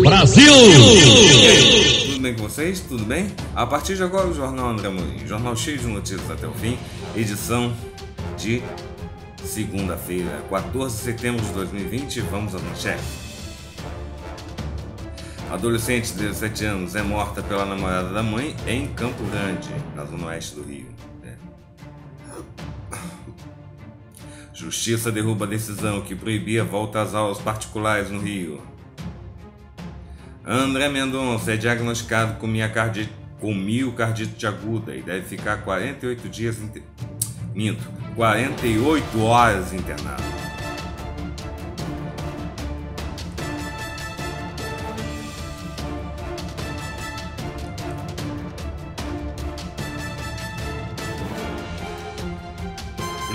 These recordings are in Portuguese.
Brasil! Tudo bem com vocês? Tudo bem? A partir de agora, o Jornal André Mourinho. Jornal cheio de notícias até o fim. Edição de segunda-feira, 14 de setembro de 2020. Vamos ao manchete. Adolescente de 17 anos é morta pela namorada da mãe em Campo Grande, na zona oeste do Rio. Justiça derruba a decisão que proibia voltas aulas particulares no Rio. André Mendonça é diagnosticado com, miocardite, com miocardite aguda e deve ficar 48 dias. Inter... Minto, 48 horas internado.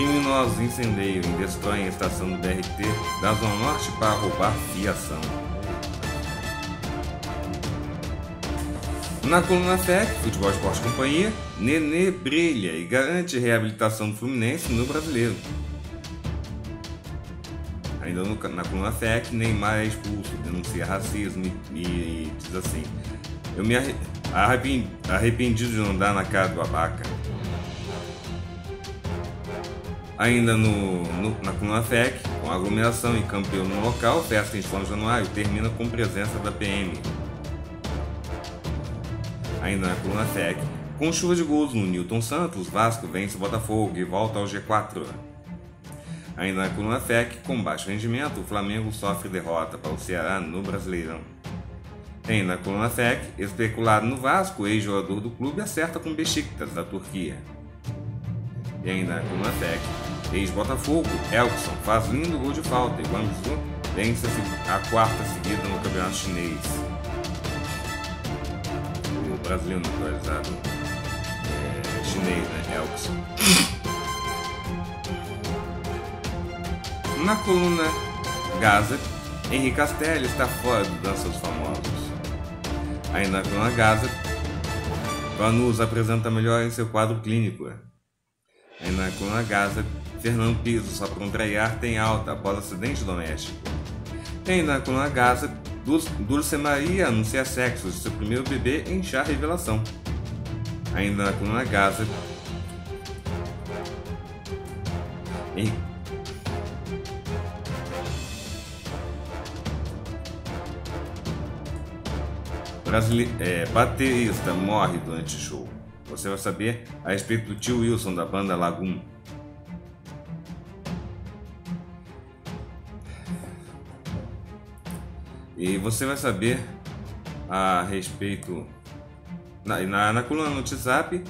Criminosos incendeiam e destroem a estação do BRT da Zona Norte para roubar fiação. Na coluna FEC, Futebol Esporte Companhia, Nenê brilha e garante reabilitação do Fluminense no Brasileiro. Ainda no, na coluna FEC, Neymar é expulso, denuncia racismo e, e diz assim: Eu me arrependi, arrependi de não dar na cara do abaca. Ainda no, no, na Cunafec, com aglomeração e campeão no local, festa em São Januário termina com presença da PM. Ainda na Cunafec, com chuva de gols no Newton Santos, Vasco vence Botafogo e volta ao G4. Ainda na Cunafec, com baixo rendimento, o Flamengo sofre derrota para o Ceará no Brasileirão. Ainda na Cunafec, especulado no Vasco, ex-jogador do clube acerta com Besiktas da Turquia. E ainda na Cunafec, ex-Botafogo, Elkson faz lindo gol de falta e Guangzhou vence a quarta seguida no campeonato chinês. O brasileiro naturalizado é, chinês, né? Elkson. Na coluna Gaza, Henrique Castelli está fora do Dança dos Famosos. Ainda na coluna Gaza, Vanusa apresenta melhor em seu quadro clínico. Né? Ainda Em Gaza, Fernando Piso, Sapuncraiar tem alta após acidente doméstico. Ainda Em Gaza, Dulce Maria anuncia sexo de seu primeiro bebê em chá revelação. Ainda na coluna Gaza. Em... Brasile... É, baterista morre durante show. Você vai saber a respeito do tio Wilson da banda Lagoon. E você vai saber a respeito. Na, na, na coluna no WhatsApp,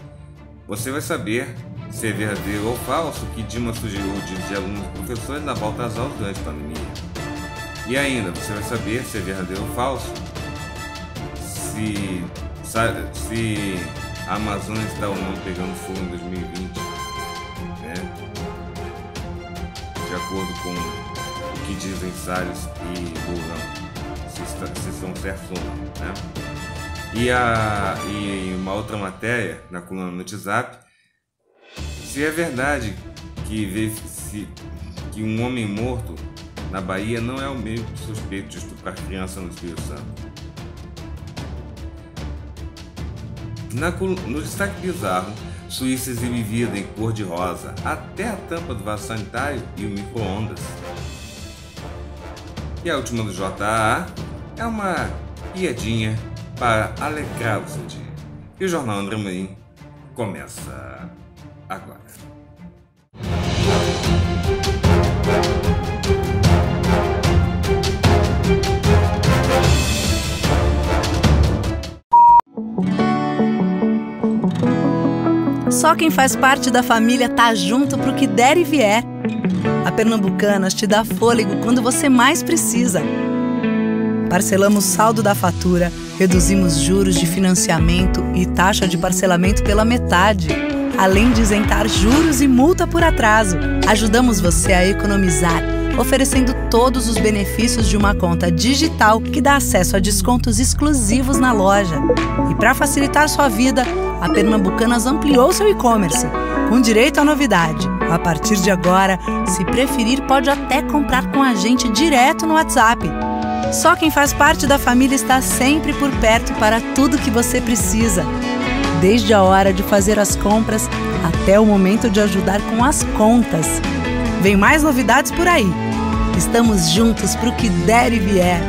você vai saber se é verdadeiro ou falso que Dilma sugeriu de, de alunos e professores na volta às aulas durante a pandemia. E ainda, você vai saber se é verdadeiro ou falso se. se a Amazônia está ou não pegando fogo em 2020, né? de acordo com o que dizem Salles e Bolsonaro, se, está, se estão certos ou não. Né? E, a, e uma outra matéria na coluna no WhatsApp, se é verdade que, vê se, que um homem morto na Bahia não é o mesmo suspeito de estuprar criança no Espírito Santo. Na, no destaque bizarro, Suíça exibe vida em cor de rosa, até a tampa do vaso sanitário e o micro-ondas. E a última do JAA é uma piadinha para alegrar o seu dia. E o Jornal André Marim começa. Só quem faz parte da família tá junto pro que der e vier. A Pernambucanas te dá fôlego quando você mais precisa. Parcelamos saldo da fatura, reduzimos juros de financiamento e taxa de parcelamento pela metade. Além de isentar juros e multa por atraso, ajudamos você a economizar oferecendo todos os benefícios de uma conta digital que dá acesso a descontos exclusivos na loja. E para facilitar sua vida, a Pernambucanas ampliou seu e-commerce, com direito à novidade. A partir de agora, se preferir, pode até comprar com a gente direto no WhatsApp. Só quem faz parte da família está sempre por perto para tudo que você precisa. Desde a hora de fazer as compras até o momento de ajudar com as contas. Vem mais novidades por aí. Estamos juntos pro que der e vier.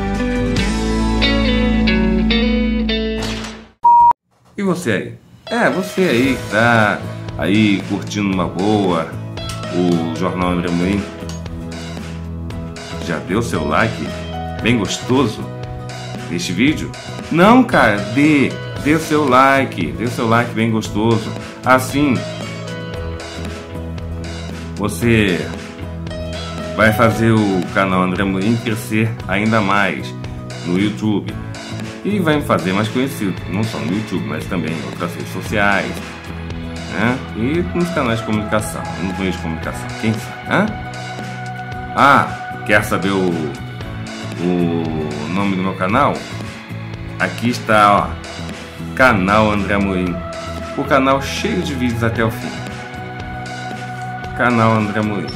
E você aí? É, você aí que tá aí curtindo uma boa o Jornal Embremoinho. Já deu seu like bem gostoso neste vídeo? Não, cara, dê, dê seu like, dê seu like bem gostoso. Assim, você vai fazer o canal André Morim crescer ainda mais no YouTube e vai me fazer mais conhecido, não só no YouTube, mas também em outras redes sociais né? e nos canais de comunicação, nos meios de comunicação, quem sabe, né? Ah, quer saber o, o nome do meu canal? Aqui está, ó, canal André Amorim, o canal cheio de vídeos até o fim. Canal André Amorim.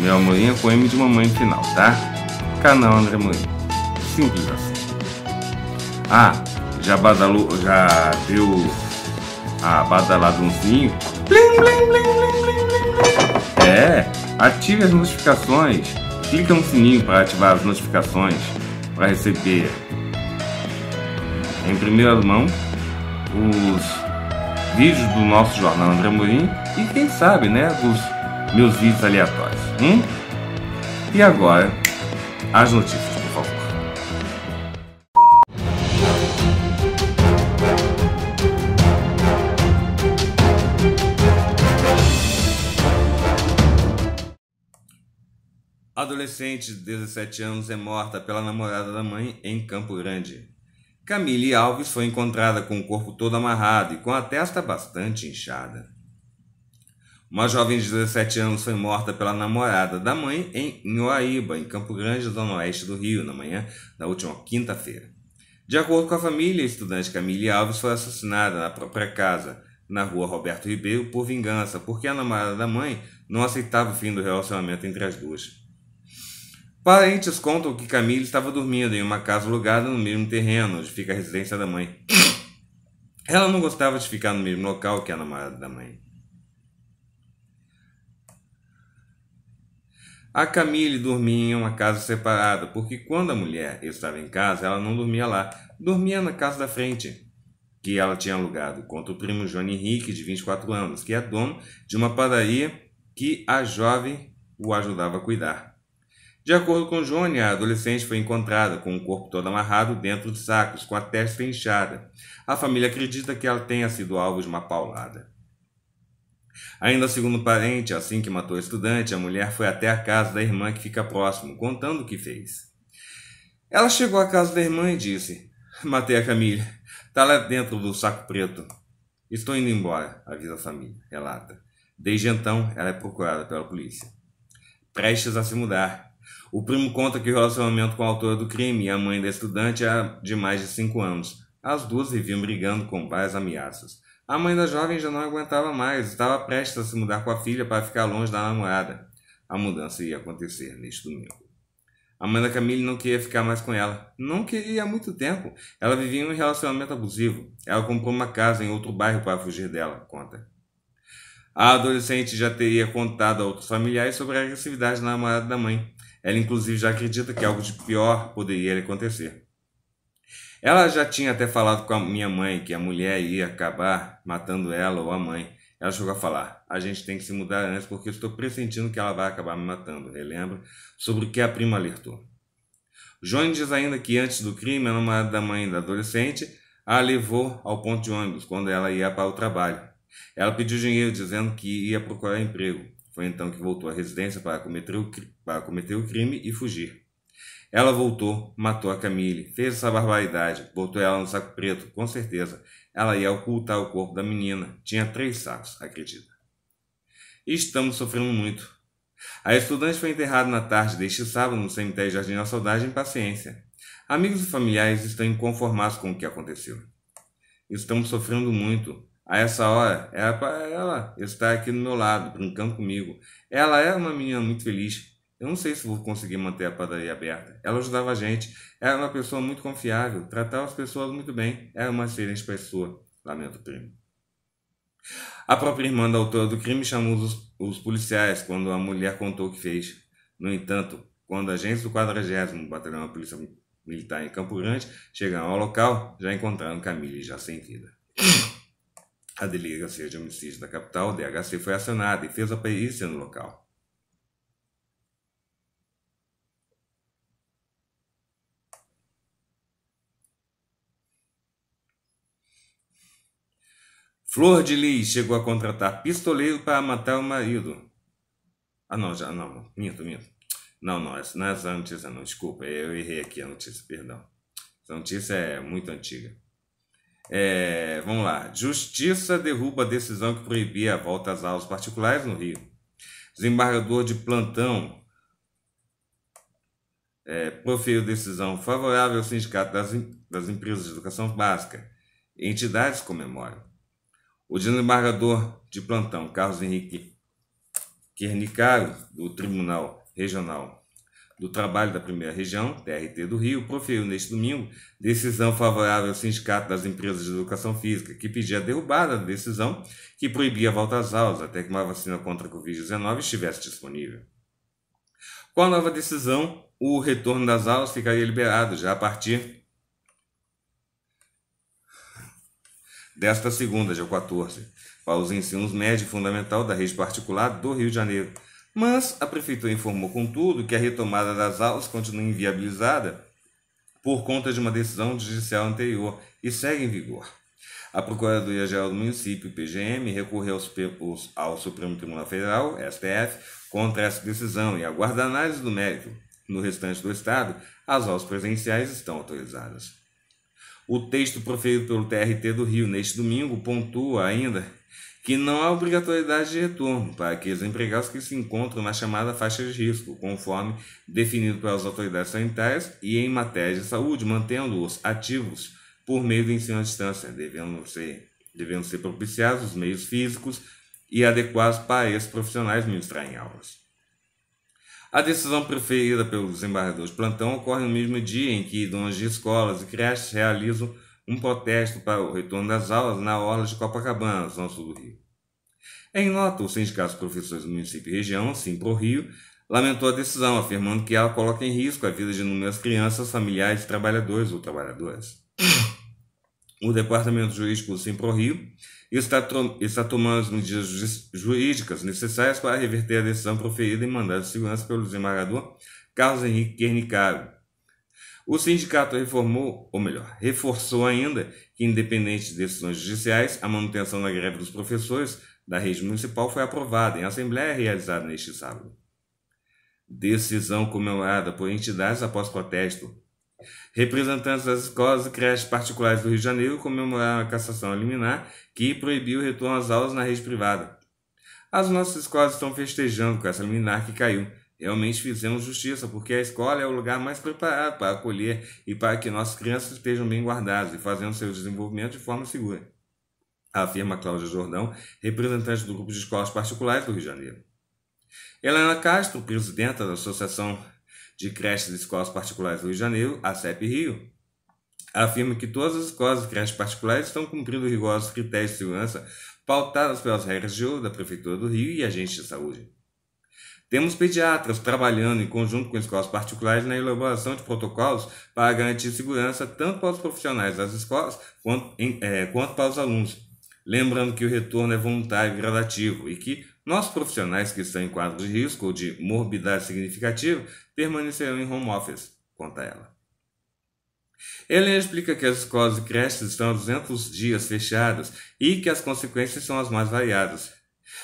Meu amorinho, é com M de mamãe final, tá? Canal André Amorim. Simples assim. Ah, já badalou, já deu a badaladãozinho? Blim, blim, blim, é, ative as notificações. Clica no sininho para ativar as notificações para receber em primeira mão os vídeos do nosso jornal André Morim e quem sabe, né, os meus vídeos aleatórios. Hein? E agora, as notícias, por favor. Adolescente de 17 anos é morta pela namorada da mãe em Campo Grande. Camille Alves foi encontrada com o corpo todo amarrado e com a testa bastante inchada. Uma jovem de 17 anos foi morta pela namorada da mãe em Inhoaíba, em Campo Grande, zona oeste do Rio, na manhã da última quinta-feira. De acordo com a família, a estudante Camille Alves foi assassinada na própria casa, na rua Roberto Ribeiro, por vingança, porque a namorada da mãe não aceitava o fim do relacionamento entre as duas. Parentes contam que Camille estava dormindo em uma casa alugada no mesmo terreno onde fica a residência da mãe. Ela não gostava de ficar no mesmo local que a namorada da mãe. A Camille dormia em uma casa separada, porque quando a mulher estava em casa, ela não dormia lá, dormia na casa da frente, que ela tinha alugado, contra o primo João Henrique, de 24 anos, que é dono de uma padaria que a jovem o ajudava a cuidar. De acordo com Johnny, a adolescente foi encontrada com o corpo todo amarrado dentro de sacos, com a testa inchada. A família acredita que ela tenha sido alvo de uma paulada. Ainda segundo o parente, assim que matou o estudante, a mulher foi até a casa da irmã que fica próximo, contando o que fez. Ela chegou à casa da irmã e disse: Matei a Camila, Está lá dentro do saco preto. Estou indo embora, avisa a família, relata. Desde então, ela é procurada pela polícia. Prestes a se mudar, o primo conta que o relacionamento com a autora do crime e a mãe da estudante é de mais de cinco anos. As duas viviam brigando com várias ameaças. A mãe da jovem já não aguentava mais, estava prestes a se mudar com a filha para ficar longe da namorada. A mudança ia acontecer neste domingo. A mãe da Camille não queria ficar mais com ela. Não queria há muito tempo. Ela vivia em um relacionamento abusivo. Ela comprou uma casa em outro bairro para fugir dela, conta. A adolescente já teria contado a outros familiares sobre a agressividade da namorada da mãe. Ela, inclusive, já acredita que algo de pior poderia lhe acontecer. Ela já tinha até falado com a minha mãe que a mulher ia acabar matando ela ou a mãe. Ela chegou a falar: a gente tem que se mudar antes porque eu estou pressentindo que ela vai acabar me matando. Relembra sobre o que a prima alertou. Johnny diz ainda que antes do crime, a namorada da mãe da adolescente a levou ao ponto de ônibus quando ela ia para o trabalho. Ela pediu dinheiro dizendo que ia procurar emprego. Foi então que voltou à residência para cometer o, para cometer o crime e fugir. Ela voltou, matou a Camille, fez essa barbaridade, botou ela no saco preto, com certeza. Ela ia ocultar o corpo da menina. Tinha três sacos, acredita. Estamos sofrendo muito. A estudante foi enterrada na tarde deste sábado no cemitério Jardim da Saudade em Paciência. Amigos e familiares estão inconformados com o que aconteceu. Estamos sofrendo muito. A essa hora, era para ela estar aqui do meu lado, brincando comigo. Ela era é uma menina muito feliz, eu não sei se vou conseguir manter a padaria aberta. Ela ajudava a gente. Era uma pessoa muito confiável. Tratava as pessoas muito bem. Era uma excelente pessoa. Lamento o primo. A própria irmã da autora do crime chamou os, os policiais quando a mulher contou o que fez. No entanto, quando agentes do 40 Batalhão da Polícia Militar em Campo Grande chegaram ao local, já encontraram Camille já sem vida. A delegacia de homicídios da capital, DHC, foi acionada e fez a perícia no local. Flor de Lis chegou a contratar pistoleiro para matar o marido. Ah, não, já, não, minto, minto. Não, não, essa não é essa notícia, não, desculpa, eu errei aqui a notícia, perdão. Essa notícia é muito antiga. É, vamos lá. Justiça derruba a decisão que proibia a volta às aulas particulares no Rio. Desembargador de plantão é, proferiu decisão favorável ao Sindicato das, das Empresas de Educação Básica. Entidades comemoram. O desembargador de plantão, Carlos Henrique Quernicaro, do Tribunal Regional do Trabalho da Primeira Região, TRT do Rio, proferiu neste domingo decisão favorável ao Sindicato das Empresas de Educação Física, que pedia a derrubada da decisão que proibia a volta às aulas até que uma vacina contra a Covid-19 estivesse disponível. Com a nova decisão, o retorno das aulas ficaria liberado já a partir desta segunda, dia 14, para os ensinos médio e fundamental da rede particular do Rio de Janeiro. Mas a prefeitura informou, contudo, que a retomada das aulas continua inviabilizada por conta de uma decisão judicial anterior e segue em vigor. A Procuradoria-Geral do Município, PGM, recorreu ao Supremo Tribunal Federal, STF, contra essa decisão e aguarda análise do mérito. No restante do Estado, as aulas presenciais estão autorizadas. O texto proferido pelo TRT do Rio neste domingo pontua ainda que não há obrigatoriedade de retorno para aqueles empregados que se encontram na chamada faixa de risco, conforme definido pelas autoridades sanitárias e em matéria de saúde, mantendo-os ativos por meio do ensino à distância, devendo ser, devendo ser propiciados os meios físicos e adequados para esses profissionais ministrar em aulas. A decisão preferida pelos embargadores plantão ocorre no mesmo dia em que donos de escolas e creches realizam um protesto para o retorno das aulas na orla de Copacabana, zona sul do Rio. Em nota, o Sindicato dos Professores do Município e Região, Simpro Rio, lamentou a decisão, afirmando que ela coloca em risco a vida de inúmeras crianças, familiares, trabalhadores ou trabalhadoras o Departamento Jurídico do rio está, está tomando as medidas jurídicas necessárias para reverter a decisão proferida em mandado de segurança pelo desembargador Carlos Henrique Quernicaro. O sindicato reformou, ou melhor, reforçou ainda que, independente de decisões judiciais, a manutenção da greve dos professores da rede municipal foi aprovada em assembleia realizada neste sábado. Decisão comemorada por entidades após protesto Representantes das escolas e creches particulares do Rio de Janeiro comemoraram a cassação liminar que proibiu o retorno às aulas na rede privada. As nossas escolas estão festejando com essa liminar que caiu. Realmente fizemos justiça, porque a escola é o lugar mais preparado para acolher e para que nossas crianças estejam bem guardadas e fazendo seu desenvolvimento de forma segura, afirma Cláudia Jordão, representante do Grupo de Escolas Particulares do Rio de Janeiro. Helena Castro, presidenta da Associação de creches e escolas particulares do Rio de Janeiro, a CEP Rio, afirma que todas as escolas e creches particulares estão cumprindo rigorosos critérios de segurança pautados pelas regras de ouro da Prefeitura do Rio e agentes de saúde. Temos pediatras trabalhando em conjunto com escolas particulares na elaboração de protocolos para garantir segurança tanto para os profissionais das escolas quanto, em, é, quanto para os alunos. Lembrando que o retorno é voluntário e gradativo e que nossos profissionais que estão em quadro de risco ou de morbidade significativa permanecerão em home office, conta ela. Helena explica que as escolas e creches estão há 200 dias fechadas e que as consequências são as mais variadas.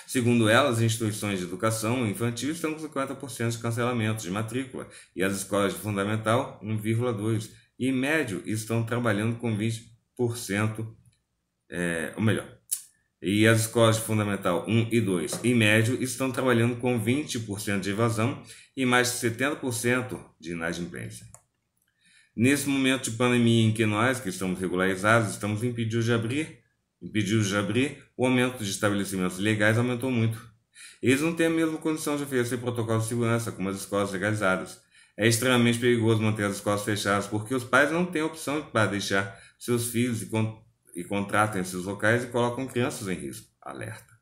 Segundo ela, as instituições de educação infantil estão com 50% de cancelamentos de matrícula e as escolas de fundamental 1,2% e médio estão trabalhando com 20%, é, ou melhor, e as escolas de Fundamental 1 e 2 e médio estão trabalhando com 20% de evasão e mais de 70% de inadimplência. Nesse momento de pandemia em que nós, que estamos regularizados, estamos impedidos de abrir, impedidos de abrir, o aumento de estabelecimentos legais aumentou muito. Eles não têm a mesma condição de oferecer protocolo de segurança como as escolas legalizadas. É extremamente perigoso manter as escolas fechadas porque os pais não têm opção para deixar seus filhos e e contratam esses locais e colocam crianças em risco. Alerta.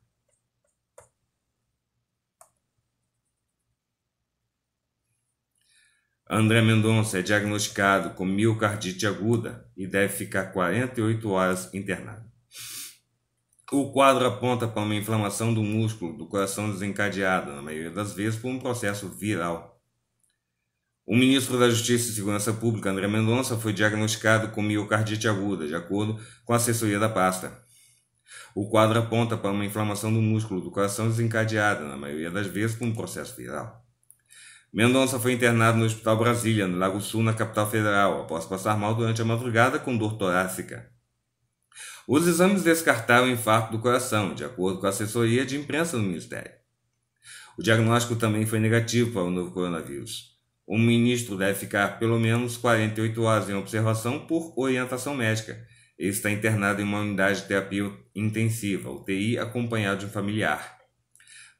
André Mendonça é diagnosticado com miocardite aguda e deve ficar 48 horas internado. O quadro aponta para uma inflamação do músculo do coração desencadeada, na maioria das vezes, por um processo viral o ministro da Justiça e Segurança Pública, André Mendonça, foi diagnosticado com miocardite aguda, de acordo com a assessoria da pasta. O quadro aponta para uma inflamação do músculo do coração desencadeada, na maioria das vezes, por um processo viral. Mendonça foi internado no Hospital Brasília, no Lago Sul, na capital federal, após passar mal durante a madrugada com dor torácica. Os exames descartaram o infarto do coração, de acordo com a assessoria de imprensa do Ministério. O diagnóstico também foi negativo para o novo coronavírus. O ministro deve ficar pelo menos 48 horas em observação por orientação médica. Ele está internado em uma unidade de terapia intensiva, UTI, acompanhado de um familiar.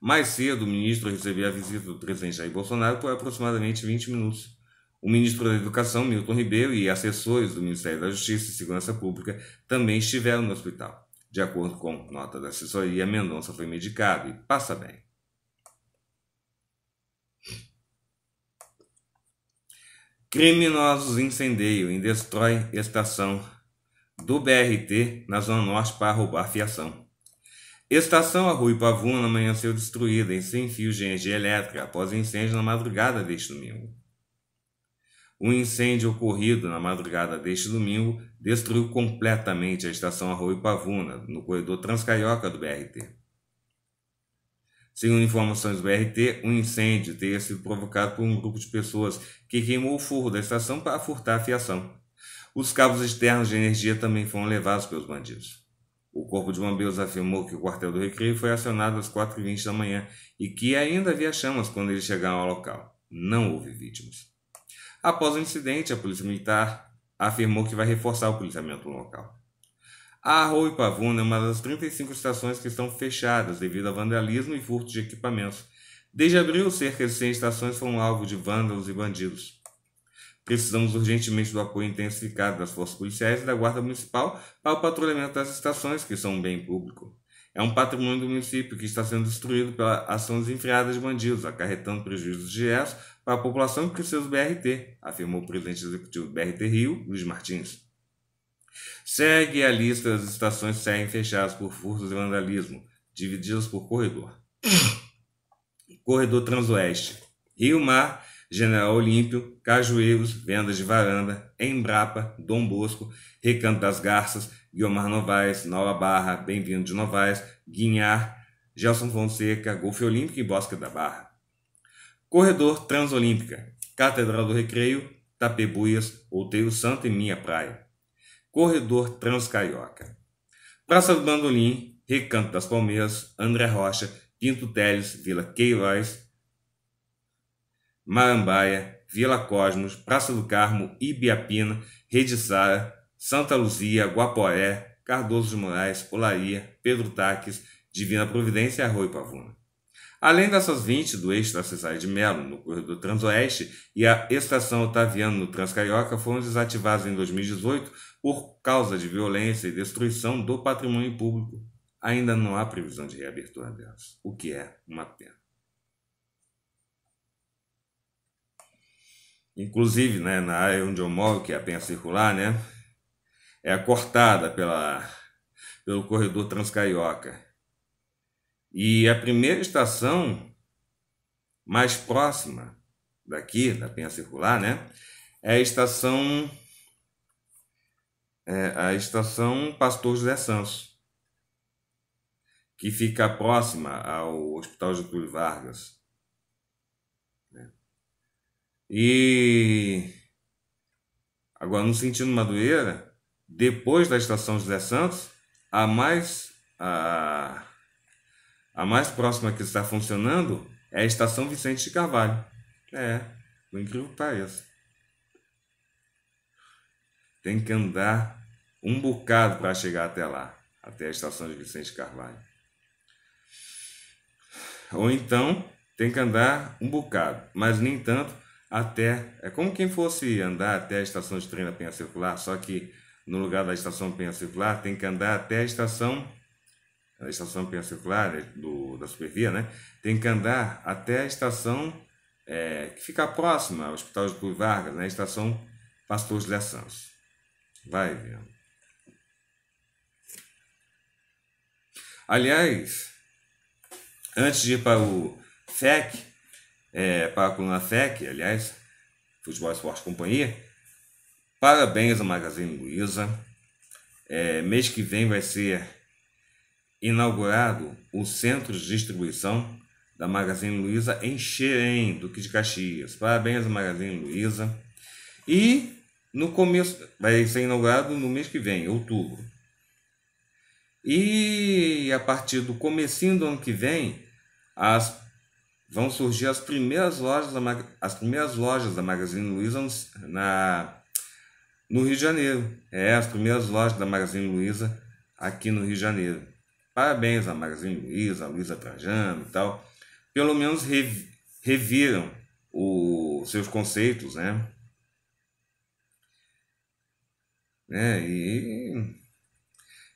Mais cedo, o ministro recebeu a visita do presidente Jair Bolsonaro por aproximadamente 20 minutos. O ministro da Educação, Milton Ribeiro, e assessores do Ministério da Justiça e Segurança Pública também estiveram no hospital. De acordo com nota da assessoria, Mendonça foi medicado e passa bem. Criminosos incendeiam e destroem estação do BRT na Zona Norte para roubar fiação. Estação Arrui Pavuna amanheceu destruída e sem fios de energia elétrica após incêndio na madrugada deste domingo. O incêndio ocorrido na madrugada deste domingo destruiu completamente a estação Arrui Pavuna, no corredor Transcarioca do BRT. Segundo informações do BRT, o um incêndio teria sido provocado por um grupo de pessoas que queimou o forro da estação para furtar a fiação. Os cabos externos de energia também foram levados pelos bandidos. O Corpo de Bombeiros afirmou que o quartel do Recreio foi acionado às 4h20 da manhã e que ainda havia chamas quando eles chegaram ao local. Não houve vítimas. Após o incidente, a Polícia Militar afirmou que vai reforçar o policiamento no local. A Arroio Pavuna é uma das 35 estações que estão fechadas devido a vandalismo e furto de equipamentos. Desde abril, cerca de 100 estações foram alvo de vândalos e bandidos. Precisamos urgentemente do apoio intensificado das forças policiais e da Guarda Municipal para o patrulhamento das estações, que são um bem público. É um patrimônio do município que está sendo destruído pela ação desenfreada de bandidos, acarretando prejuízos diretos para a população que precisa do BRT, afirmou o presidente executivo do BRT Rio, Luiz Martins. Segue a lista das estações que seguem fechadas por furtos e vandalismo, divididas por corredor. corredor Transoeste. Rio Mar, General Olímpio, Cajueiros, Vendas de Varanda, Embrapa, Dom Bosco, Recanto das Garças, Guilmar Novaes, Nova Barra, Bem-vindo de Novaes, Guinhar, Gelson Fonseca, Golfe Olímpico e Bosque da Barra. Corredor Transolímpica, Catedral do Recreio, Tapebuias, Outeiro Santo e Minha Praia. Corredor Transcarioca. Praça do Bandolim, Recanto das Palmeiras, André Rocha, Pinto Teles, Vila Queiroz, Marambaia, Vila Cosmos, Praça do Carmo, Ibiapina, Rede Sara, Santa Luzia, Guaporé, Cardoso de Moraes, Olaria, Pedro Taques, Divina Providência e Arroio Pavuna. Além dessas 20 do eixo da Cesária de Melo, no corredor Transoeste, e a estação Otaviano no Transcarioca foram desativadas em 2018 por causa de violência e destruição do patrimônio público. Ainda não há previsão de reabertura delas, o que é uma pena. Inclusive, né, na área onde eu moro, que é a Penha Circular, né, é cortada pela, pelo corredor Transcarioca. E a primeira estação mais próxima daqui, da Penha Circular, né, é a estação é, a estação Pastor José Santos, que fica próxima ao Hospital Getúlio Vargas. Né? E agora no sentido Madureira, depois da estação José Santos, a mais a, a mais próxima que está funcionando é a estação Vicente de Carvalho. É, por incrível que tem que andar um bocado para chegar até lá, até a estação de Vicente Carvalho. Ou então tem que andar um bocado, mas nem tanto até. É como quem fosse andar até a estação de trem da Penha Circular, só que no lugar da estação Penha Circular tem que andar até a estação a estação Penha Circular é, do, da Supervia, né? Tem que andar até a estação é, que fica próxima ao Hospital de Vargas, né? estação Pastor de Santos. Vai vendo. Aliás, antes de ir para o FEC, é, para a coluna FEC, aliás, Futebol Esporte Companhia, parabéns ao Magazine Luiza. É, mês que vem vai ser inaugurado o centro de distribuição da Magazine Luiza em Xerém, Duque de Caxias. Parabéns ao Magazine Luiza. E no começo, vai ser inaugurado no mês que vem, outubro. E a partir do comecinho do ano que vem, as, vão surgir as primeiras lojas da, as primeiras lojas da Magazine Luiza na, no Rio de Janeiro. É, as primeiras lojas da Magazine Luiza aqui no Rio de Janeiro. Parabéns à Magazine Luiza, a Luiza Trajano e tal. Pelo menos rev, reviram os seus conceitos, né? Né? E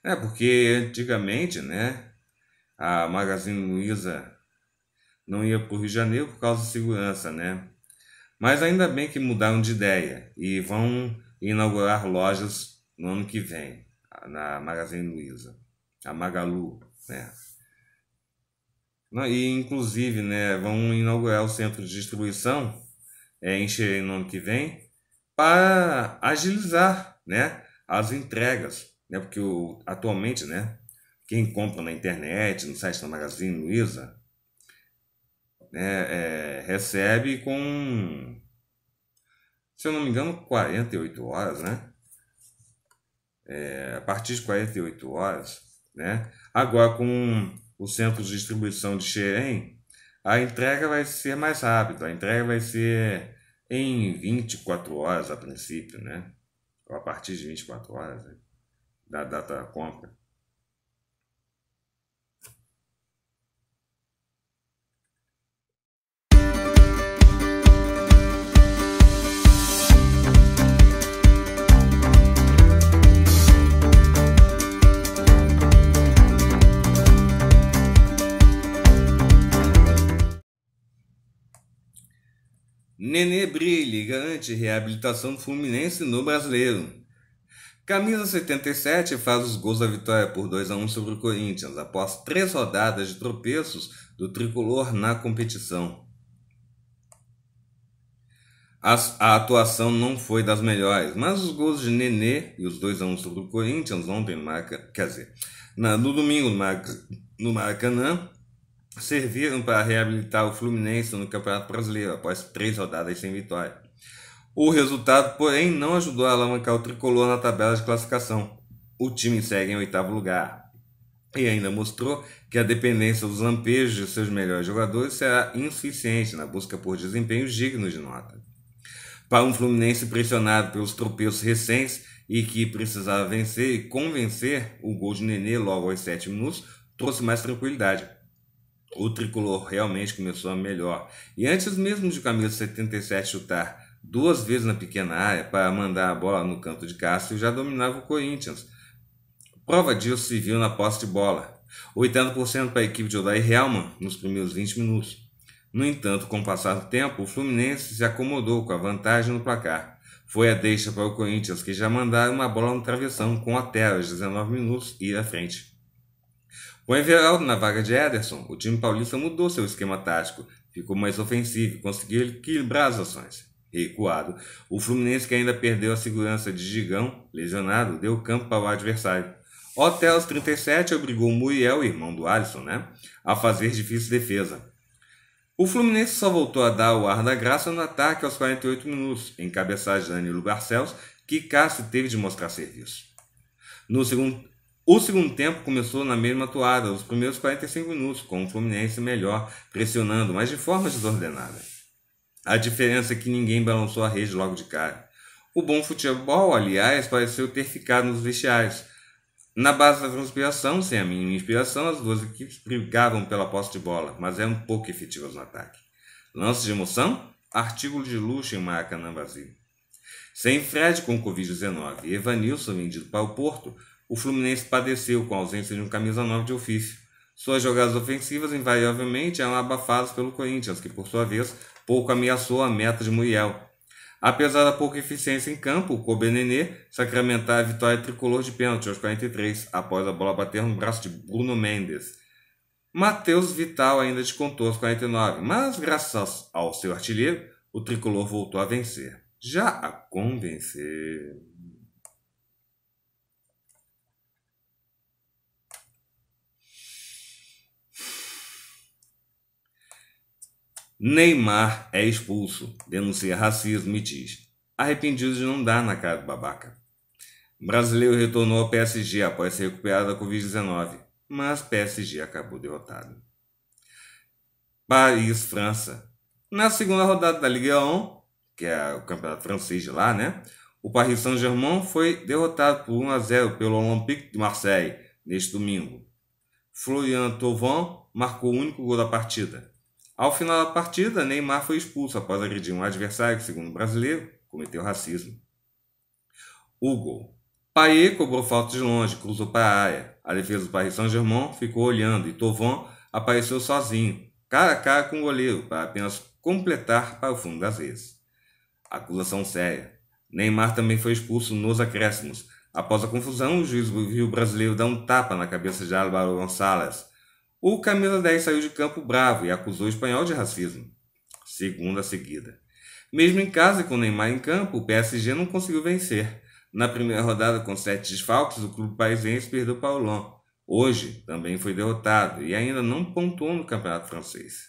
é porque antigamente, né, a Magazine Luiza não ia para o Rio de Janeiro por causa de segurança, né? Mas ainda bem que mudaram de ideia e vão inaugurar lojas no ano que vem na Magazine Luiza, a Magalu, né? E inclusive, né, vão inaugurar o centro de distribuição é, em Xerém no ano que vem para agilizar né, as entregas, né, porque o, atualmente, né, quem compra na internet, no site da Magazine Luiza, né, é, recebe com, se eu não me engano, 48 horas, né? É, a partir de 48 horas, né? Agora com o centro de distribuição de Xerém, a entrega vai ser mais rápida, a entrega vai ser em 24 horas a princípio, né? a partir de 24 horas né, da data da compra. Nenê Brilhe garante reabilitação do Fluminense no Brasileiro. Camisa 77 faz os gols da vitória por 2 a 1 sobre o Corinthians após três rodadas de tropeços do tricolor na competição. A, atuação não foi das melhores, mas os gols de Nenê e os 2 a 1 sobre o Corinthians ontem, quer dizer, no domingo no Maracanã, serviram para reabilitar o Fluminense no Campeonato Brasileiro após três rodadas sem vitória. O resultado, porém, não ajudou a alavancar o tricolor na tabela de classificação. O time segue em oitavo lugar e ainda mostrou que a dependência dos lampejos de seus melhores jogadores será insuficiente na busca por desempenhos dignos de nota. Para um Fluminense pressionado pelos tropeços recentes e que precisava vencer e convencer, o gol de Nenê logo aos 7 minutos trouxe mais tranquilidade o tricolor realmente começou a melhor. E antes mesmo de Camilo 77 chutar duas vezes na pequena área para mandar a bola no canto de Cássio, já dominava o Corinthians. Prova disso se viu na posse de bola. 80% para a equipe de Odair Helman nos primeiros 20 minutos. No entanto, com o passar do tempo, o Fluminense se acomodou com a vantagem no placar. Foi a deixa para o Corinthians, que já mandaram uma bola no travessão com até aos 19 minutos ir à frente. Com Everaldo na vaga de Ederson, o time paulista mudou seu esquema tático, ficou mais ofensivo e conseguiu equilibrar as ações. Recuado, o Fluminense que ainda perdeu a segurança de Gigão, lesionado, deu campo para o adversário. Otel aos 37 obrigou Muriel, irmão do Alisson, né, a fazer difícil defesa. O Fluminense só voltou a dar o ar da graça no ataque aos 48 minutos, em cabeçagem de Danilo Barcelos, que Cássio teve de mostrar serviço. No segundo, o segundo tempo começou na mesma toada, os primeiros 45 minutos, com o Fluminense melhor, pressionando, mas de forma desordenada. A diferença é que ninguém balançou a rede logo de cara. O bom futebol, aliás, pareceu ter ficado nos vestiários. Na base da transpiração, sem a mínima inspiração, as duas equipes brigavam pela posse de bola, mas eram pouco efetivas no ataque. Lance de emoção? Artículo de luxo em Maracanã vazio. Sem Fred com Covid-19 e Evanilson vendido para o Porto, o Fluminense padeceu com a ausência de um camisa 9 de ofício. Suas jogadas ofensivas invariavelmente eram abafadas pelo Corinthians, que por sua vez pouco ameaçou a meta de Muriel. Apesar da pouca eficiência em campo, o Kobenenê sacramentar a vitória tricolor de pênalti aos 43, após a bola bater no braço de Bruno Mendes. Matheus Vital ainda descontou aos 49, mas graças ao seu artilheiro, o tricolor voltou a vencer. Já a convencer. Neymar é expulso, denuncia racismo e diz: arrependido de não dar na cara do babaca. Brasileiro retornou ao PSG após ser recuperado da Covid-19, mas PSG acabou derrotado. Paris, França. Na segunda rodada da Ligue 1, que é o campeonato francês de lá, né? O Paris Saint-Germain foi derrotado por 1 a 0 pelo Olympique de Marseille neste domingo. Florian Thauvin marcou o único gol da partida, ao final da partida, Neymar foi expulso após agredir um adversário, que, segundo o brasileiro, cometeu racismo. Hugo. gol. Paê cobrou falta de longe, cruzou para a área. A defesa do Paris Saint-Germain ficou olhando e Tovão apareceu sozinho, cara a cara com o goleiro, para apenas completar para o fundo das redes. Acusação séria. Neymar também foi expulso nos acréscimos. Após a confusão, o juiz viu o brasileiro dar um tapa na cabeça de Álvaro Gonçalves, o camisa 10 saiu de campo bravo e acusou o espanhol de racismo. Segunda seguida. Mesmo em casa e com Neymar em campo, o PSG não conseguiu vencer. Na primeira rodada, com sete desfalques, o clube paisense perdeu Paulon. Hoje, também foi derrotado e ainda não pontuou no Campeonato Francês.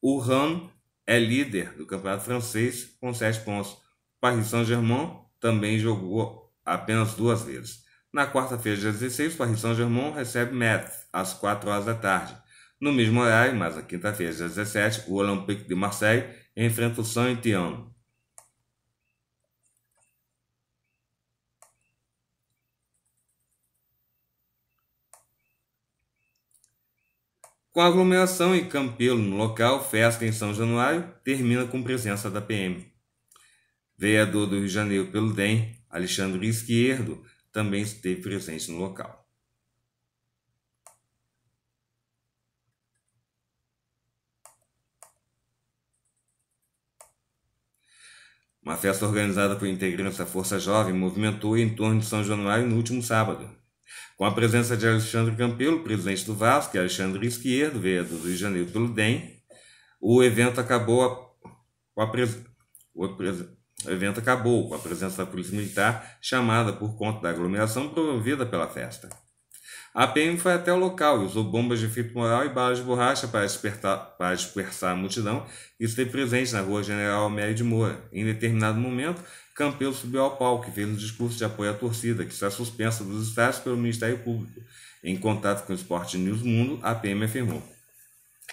O Rennes é líder do Campeonato Francês com sete pontos. Paris Saint-Germain também jogou apenas duas vezes. Na quarta-feira, dia 16, o Paris Saint-Germain recebe Metz, às 4 horas da tarde. No mesmo horário, mas na quinta-feira, dia 17, o Olympique de Marseille enfrenta o Saint-Étienne. Com aglomeração e campelo no local, festa em São Januário termina com presença da PM. Vereador do Rio de Janeiro pelo DEM, Alexandre Esquerdo, também esteve presente no local. Uma festa organizada por integrantes da Força Jovem movimentou em torno de São Januário no último sábado, com a presença de Alexandre Campelo, presidente do Vasco, e Alexandre Esquerdo, vereador do Rio de Janeiro pelo DEM. O evento acabou com a, a presença. O evento acabou com a presença da polícia militar, chamada por conta da aglomeração promovida pela festa. A PM foi até o local e usou bombas de efeito moral e balas de borracha para, para dispersar a multidão e esteve presente na rua General Amélie de Moura. Em determinado momento, Campeão subiu ao palco e fez um discurso de apoio à torcida, que está suspensa dos estádios pelo Ministério Público. Em contato com o Sport News Mundo, a PM afirmou.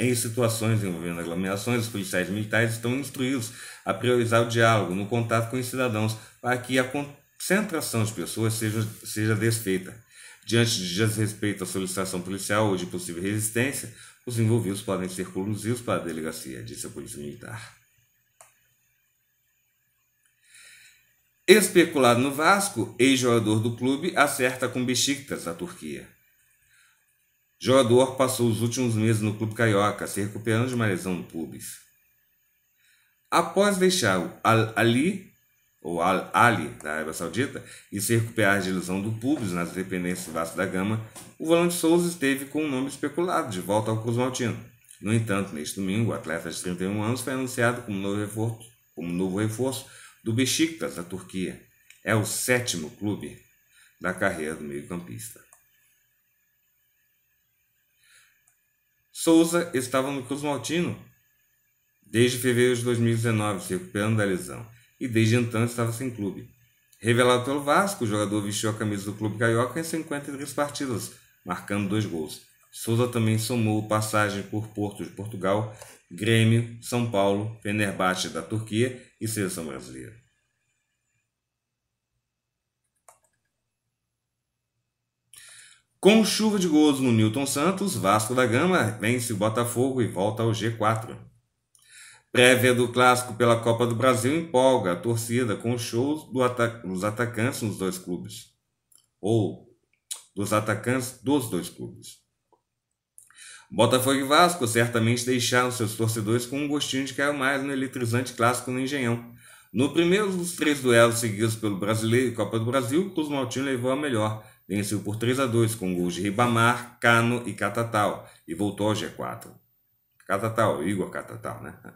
Em situações envolvendo aglomerações, os policiais militares estão instruídos a priorizar o diálogo no contato com os cidadãos para que a concentração de pessoas seja, seja desfeita. Diante de desrespeito à solicitação policial ou de possível resistência, os envolvidos podem ser conduzidos para a delegacia, disse a Polícia Militar. Especulado no Vasco, ex-jogador do clube acerta com Besiktas, a Turquia. Jogador passou os últimos meses no clube carioca, se recuperando de uma lesão no pubis. Após deixar o Al-Ali, ou Al-Ali, da Arábia Saudita, e se recuperar de lesão do pubis nas dependências do Vasco da Gama, o volante Souza esteve com o um nome especulado de volta ao Cosmaltino. No entanto, neste domingo, o atleta de 31 anos foi anunciado como novo reforço, como novo reforço do Besiktas, da Turquia. É o sétimo clube da carreira do meio-campista. Souza estava no Cosmaltino desde fevereiro de 2019, se recuperando da lesão, e desde então estava sem clube. Revelado pelo Vasco, o jogador vestiu a camisa do clube carioca em 53 partidas, marcando dois gols. Souza também somou passagem por Porto de Portugal, Grêmio, São Paulo, Fenerbahçe da Turquia e Seleção Brasileira. Com chuva de gols no Newton Santos, Vasco da Gama vence o Botafogo e volta ao G4. Prévia do clássico pela Copa do Brasil empolga a torcida com shows do ata dos atacantes nos dois clubes. Ou dos atacantes dos dois clubes. Botafogo e Vasco certamente deixaram seus torcedores com um gostinho de cair mais no eletrizante clássico no Engenhão. No primeiro dos três duelos seguidos pelo Brasileiro e Copa do Brasil, Cruz Maltinho levou a melhor, venceu por 3 a 2 com gols de Ribamar, Cano e Catatal e voltou ao G4. Catatal, Igor Catatal, né?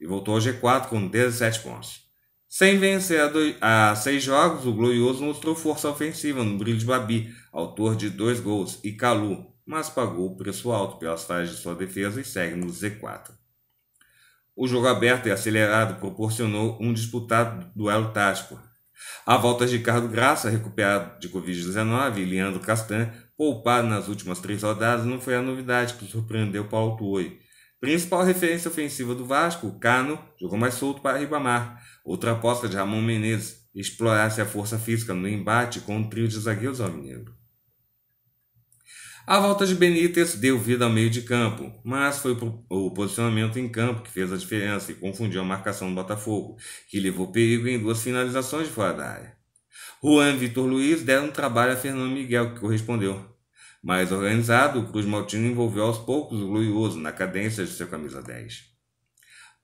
E voltou ao G4 com 17 pontos. Sem vencer a, dois, a seis jogos, o Glorioso mostrou força ofensiva no brilho de Babi, autor de dois gols, e Calu, mas pagou o preço alto pelas falhas de sua defesa e segue no Z4. O jogo aberto e acelerado proporcionou um disputado duelo tático, Há voltas de Ricardo Graça, recuperado de Covid-19, e Leandro Castan, poupado nas últimas três rodadas, não foi a novidade que surpreendeu Paulo Tuoi. Principal referência ofensiva do Vasco, o Cano, jogou mais solto para Ribamar. Outra aposta de Ramon Menezes explorasse a força física no embate com o um trio de zagueiros alvinegro. A volta de Benítez deu vida ao meio de campo, mas foi o posicionamento em campo que fez a diferença e confundiu a marcação do Botafogo, que levou perigo em duas finalizações fora da área. Juan e Vitor Luiz deram trabalho a Fernando Miguel, que correspondeu. Mais organizado, o Cruz Maltino envolveu aos poucos o Glorioso na cadência de seu camisa 10.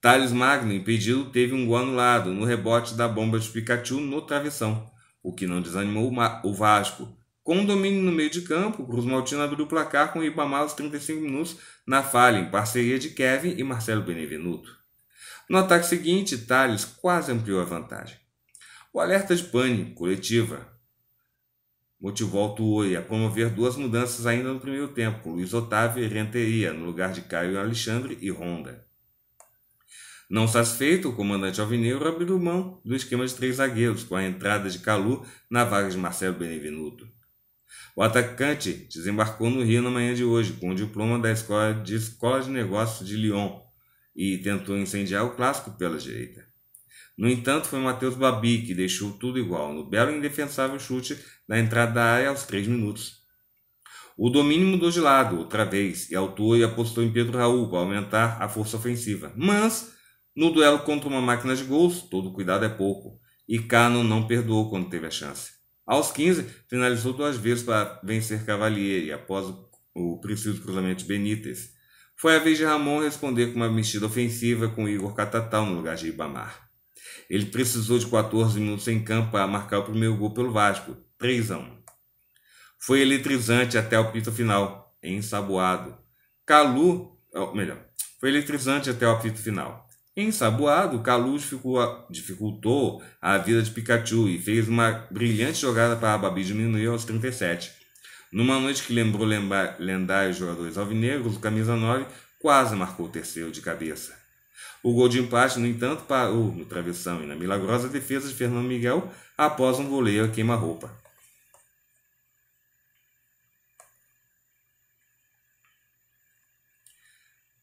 Thales Magno, impedido, teve um gol anulado no rebote da bomba de Pikachu no travessão, o que não desanimou o Vasco, com domínio no meio de campo, Cruz Maltina abriu o placar com o Ibamar aos 35 minutos na falha, em parceria de Kevin e Marcelo Benevenuto. No ataque seguinte, Thales quase ampliou a vantagem. O alerta de pânico coletiva motivou o Tuoi a promover duas mudanças ainda no primeiro tempo, Luiz Otávio e Renteria, no lugar de Caio Alexandre e Honda. Não satisfeito, o comandante Alvinegro abriu mão do esquema de três zagueiros, com a entrada de Calu na vaga de Marcelo Benevenuto. O atacante desembarcou no Rio na manhã de hoje com o diploma da Escola de, Escola de Negócios de Lyon e tentou incendiar o clássico pela direita. No entanto, foi Matheus Babi que deixou tudo igual no belo e indefensável chute na entrada da área aos 3 minutos. O domínio mudou de lado outra vez e Altua e apostou em Pedro Raul para aumentar a força ofensiva. Mas, no duelo contra uma máquina de gols, todo cuidado é pouco e Cano não perdoou quando teve a chance. Aos 15, finalizou duas vezes para vencer Cavalieri, após o preciso cruzamento de Benítez. Foi a vez de Ramon responder com uma mexida ofensiva com Igor Catatal no lugar de Ibamar. Ele precisou de 14 minutos em campo para marcar o primeiro gol pelo Vasco, 3 a 1. Foi eletrizante até o pito final, ensaboado. Calu, melhor, foi eletrizante até o apito final. Ensaboado, Calus dificultou a vida de Pikachu e fez uma brilhante jogada para a Babi diminuir aos 37. Numa noite que lembrou lendários jogadores alvinegros, o camisa 9 quase marcou o terceiro de cabeça. O gol de empate, no entanto, parou no travessão e na milagrosa defesa de Fernando Miguel após um voleio queima-roupa.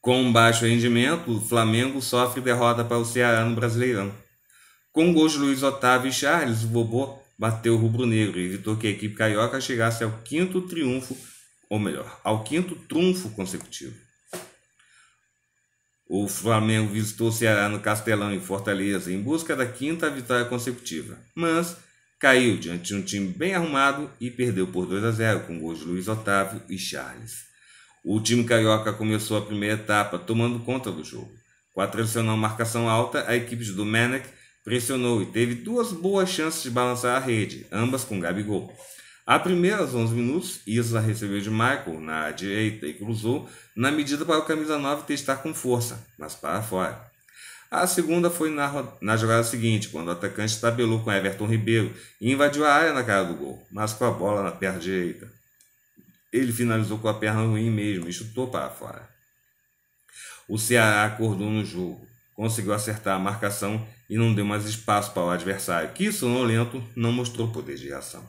Com baixo rendimento, o Flamengo sofre derrota para o Ceará no Brasileirão. Com gols de Luiz Otávio e Charles, o Bobô bateu o rubro-negro e evitou que a equipe carioca chegasse ao quinto triunfo, ou melhor, ao quinto trunfo consecutivo. O Flamengo visitou o Ceará no Castelão em Fortaleza em busca da quinta vitória consecutiva, mas caiu diante de um time bem arrumado e perdeu por 2 a 0 com gols de Luiz Otávio e Charles. O time carioca começou a primeira etapa tomando conta do jogo. Com a tradicional marcação alta, a equipe do Menek pressionou e teve duas boas chances de balançar a rede, ambas com Gabigol. A primeira, aos 11 minutos, Isla recebeu de Michael na direita e cruzou na medida para o camisa 9 testar com força, mas para fora. A segunda foi na, na jogada seguinte, quando o atacante tabelou com Everton Ribeiro e invadiu a área na cara do gol, mas com a bola na perna direita. Ele finalizou com a perna ruim mesmo e chutou para fora. O Ceará acordou no jogo, conseguiu acertar a marcação e não deu mais espaço para o adversário, que sonolento não mostrou poder de reação.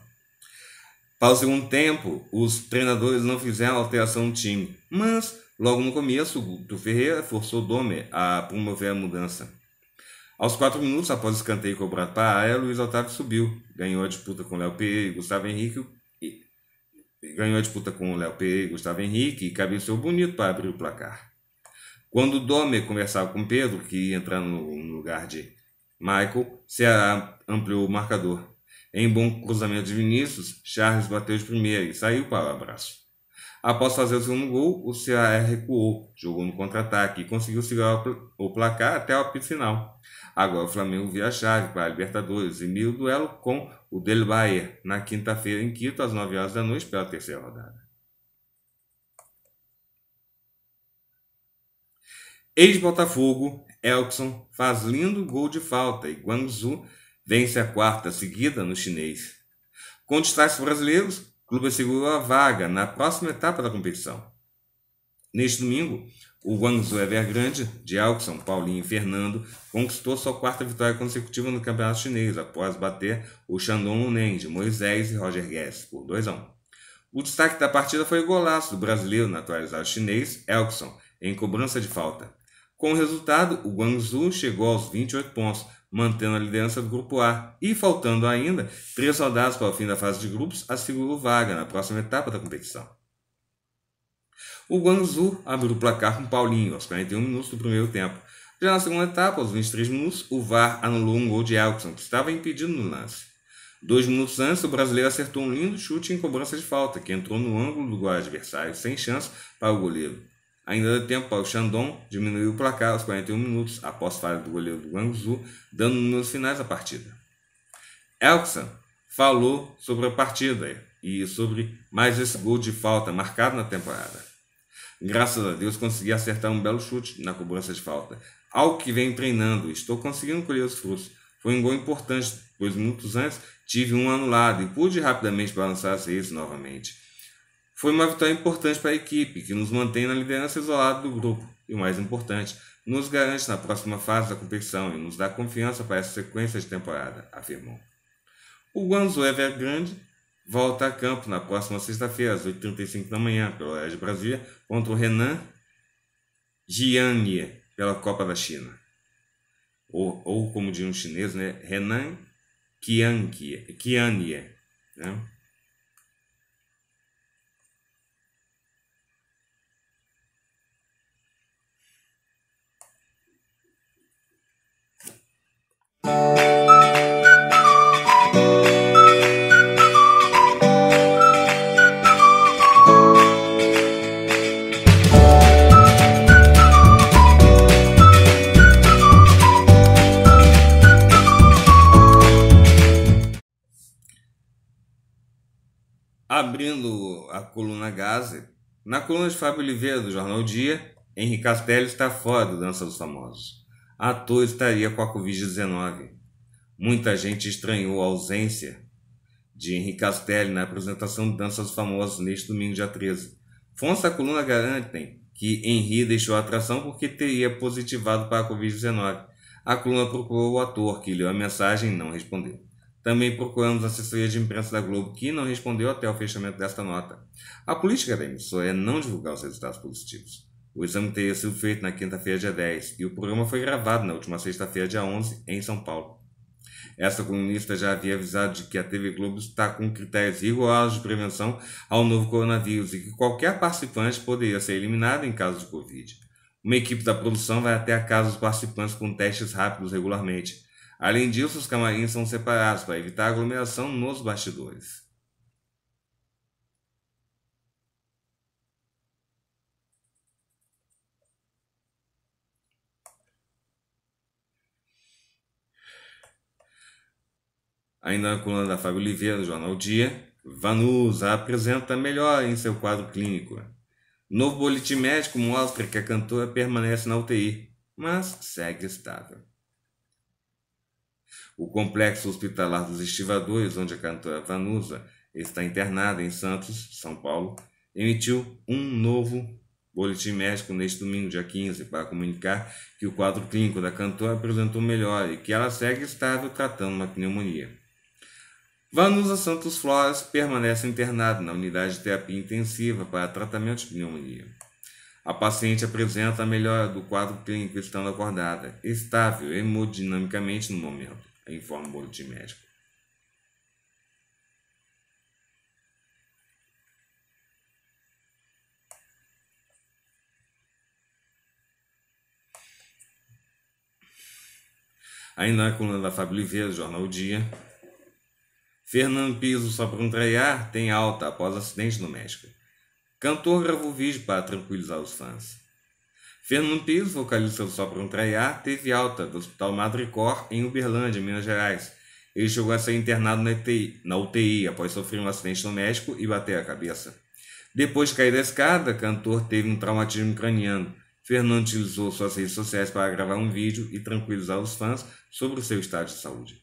Para o segundo tempo, os treinadores não fizeram alteração no time, mas logo no começo, Guto Ferreira forçou Domer a promover a mudança. Aos quatro minutos após o escanteio cobrado para a área, Luiz Otávio subiu, ganhou a disputa com Léo Pereira e Gustavo Henrique ganhou a disputa com o Léo P e Gustavo Henrique e cabeceou bonito para abrir o placar. Quando o Dome conversava com Pedro, que ia entrar no, lugar de Michael, se ampliou o marcador. Em bom cruzamento de Vinícius, Charles bateu de primeira e saiu para o abraço. Após fazer o segundo gol, o Ceará recuou, jogou no contra-ataque e conseguiu segurar o placar até o apito final. Agora o Flamengo via chave para a Libertadores e mil duelo com o Del Valle na quinta-feira em Quito, às 9 horas da noite, pela terceira rodada. Ex-Botafogo, Elkson faz lindo gol de falta e Guangzhou vence a quarta seguida no chinês. Com destaques brasileiros, o clube assegurou a vaga na próxima etapa da competição. Neste domingo, o Guangzhou é Evergrande, de Elkson, Paulinho e Fernando, conquistou sua quarta vitória consecutiva no Campeonato Chinês após bater o Shandong Luneng de Moisés e Roger Guedes por 2 a 1. O destaque da partida foi o golaço do brasileiro naturalizado chinês Elkson em cobrança de falta. Com o resultado, o Guangzhou chegou aos 28 pontos, mantendo a liderança do grupo A e faltando ainda três rodadas para o fim da fase de grupos, assegurou vaga na próxima etapa da competição. O Guangzhou abriu o placar com Paulinho aos 41 minutos do primeiro tempo. Já na segunda etapa, aos 23 minutos, o VAR anulou um gol de Elkson, que estava impedido no lance. Dois minutos antes, o brasileiro acertou um lindo chute em cobrança de falta, que entrou no ângulo do adversário, sem chance para o goleiro. Ainda deu tempo para o Shandong diminuir o placar aos 41 minutos, após falha do goleiro do Guangzhou, dando números finais à partida. Elkson falou sobre a partida e sobre mais esse gol de falta marcado na temporada. Graças a Deus consegui acertar um belo chute na cobrança de falta. Algo que vem treinando, estou conseguindo colher os frutos. Foi um gol importante, pois muitos antes tive um anulado e pude rapidamente balançar as redes novamente. Foi uma vitória importante para a equipe, que nos mantém na liderança isolada do grupo e, o mais importante, nos garante na próxima fase da competição e nos dá confiança para essa sequência de temporada, afirmou. O Guangzhou é Grande volta a campo na próxima sexta-feira, às 8h35 da manhã, pelo horário de Brasília, contra o Renan Jianye, pela Copa da China. Ou, ou como diz um chinês, né? Renan Qianye. Né? Abrindo a coluna Gazeta, na coluna de Fábio Oliveira do Jornal Dia, Henri Castelli está fora do Dança dos Famosos. Ator estaria com a Covid-19. Muita gente estranhou a ausência de Henri Castelli na apresentação do Dança dos Famosos neste domingo, dia 13. Fontes da coluna garantem que Henri deixou a atração porque teria positivado para a Covid-19. A coluna procurou o ator, que leu a mensagem e não respondeu. Também procuramos a assessoria de imprensa da Globo, que não respondeu até o fechamento desta nota. A política da emissora é não divulgar os resultados positivos. O exame teria sido feito na quinta-feira, dia 10, e o programa foi gravado na última sexta-feira, dia 11, em São Paulo. Essa comunista já havia avisado de que a TV Globo está com critérios rigorosos de prevenção ao novo coronavírus e que qualquer participante poderia ser eliminado em caso de Covid. Uma equipe da produção vai até a casa dos participantes com testes rápidos regularmente. Além disso, os camarins são separados para evitar aglomeração nos bastidores. Ainda na coluna da Fábio Oliveira, do Jornal Dia, Vanusa apresenta melhor em seu quadro clínico. Novo boletim médico mostra que a cantora permanece na UTI, mas segue estável. O complexo hospitalar dos estivadores, onde a cantora Vanusa está internada em Santos, São Paulo, emitiu um novo boletim médico neste domingo, dia 15, para comunicar que o quadro clínico da cantora apresentou melhor e que ela segue estável tratando uma pneumonia. Vanusa Santos Flores permanece internada na unidade de terapia intensiva para tratamento de pneumonia. A paciente apresenta a melhora do quadro clínico estando acordada, estável hemodinamicamente no momento informa o boletim médico. Ainda na coluna da Fábio Oliveira, Jornal o Dia. Fernando Piso só para contrariar tem alta após acidente no México. Cantor gravou vídeo para tranquilizar os fãs. Fernando Pires, vocalista do um Traiar, teve alta do Hospital Madricor, em Uberlândia, Minas Gerais. Ele chegou a ser internado na UTI, na UTI após sofrer um acidente doméstico e bater a cabeça. Depois de cair da escada, cantor teve um traumatismo craniano. Fernando utilizou suas redes sociais para gravar um vídeo e tranquilizar os fãs sobre o seu estado de saúde.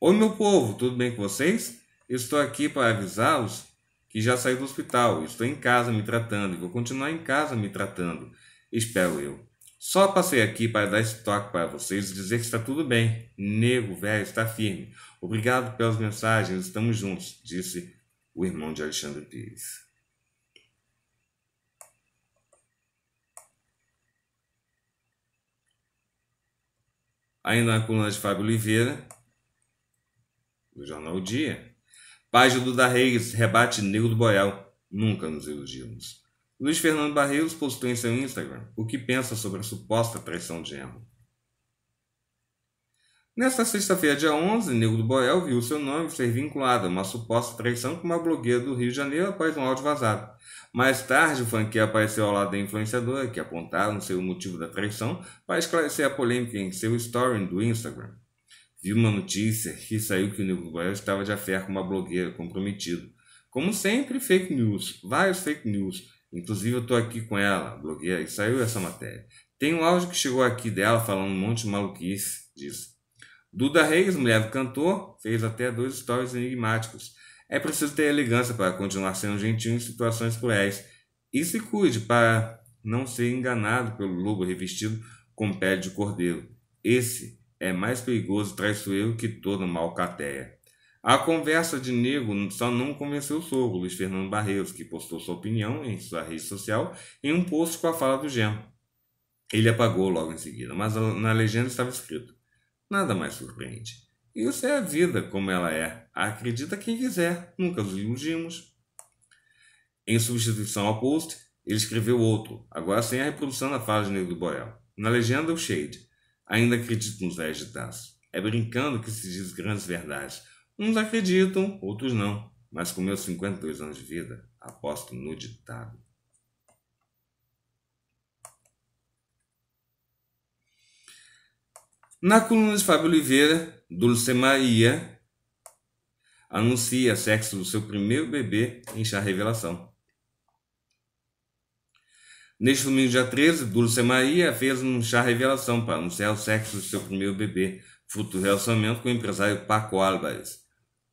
Oi, meu povo, tudo bem com vocês? Estou aqui para avisá-los que já saí do hospital, estou em casa me tratando e vou continuar em casa me tratando. Espero eu. Só passei aqui para dar esse toque para vocês e dizer que está tudo bem. Nego velho está firme. Obrigado pelas mensagens, estamos juntos, disse o irmão de Alexandre Pires. Ainda na coluna de Fábio Oliveira, do jornal o Dia. Página do Da Reis rebate Negro do Boial. Nunca nos iludimos. Luiz Fernando Barreiros postou em seu Instagram o que pensa sobre a suposta traição de Emma. Nesta sexta-feira, dia 11, Nego do Borel viu seu nome ser vinculado a uma suposta traição com uma blogueira do Rio de Janeiro após um áudio vazado. Mais tarde, o funkeiro apareceu ao lado da influenciadora, que apontaram seu motivo da traição para esclarecer a polêmica em seu story do Instagram. Vi uma notícia que saiu que o Nego do Borel estava de afé com uma blogueira comprometida. Como sempre, fake news, vários fake news, Inclusive eu estou aqui com ela, blogueira, e saiu essa matéria. Tem um áudio que chegou aqui dela falando um monte de maluquice Diz: Duda Reis, mulher do cantor, fez até dois stories enigmáticos. É preciso ter elegância para continuar sendo gentil em situações cruéis. E se cuide para não ser enganado pelo lobo revestido com pele de cordeiro. Esse é mais perigoso traiçoeiro que todo malcateia. A conversa de Negro só não convenceu o sogro, Luiz Fernando Barreiros, que postou sua opinião em sua rede social em um post com a fala do Gemo. Ele apagou logo em seguida, mas na legenda estava escrito: Nada mais surpreende. Isso é a vida como ela é. Acredita quem quiser, nunca nos iludimos. Em substituição ao post, ele escreveu outro, agora sem a reprodução da fala de Negro do Borel. Na legenda, o shade. Ainda acredito nos 10 de taço. É brincando que se diz grandes verdades Uns acreditam, outros não, mas com meus 52 anos de vida, aposto no ditado. Na coluna de Fábio Oliveira, Dulce Maria anuncia sexo do seu primeiro bebê em chá revelação. Neste domingo, dia 13, Dulce Maria fez um chá revelação para anunciar o sexo do seu primeiro bebê, fruto do relacionamento com o empresário Paco Álvares,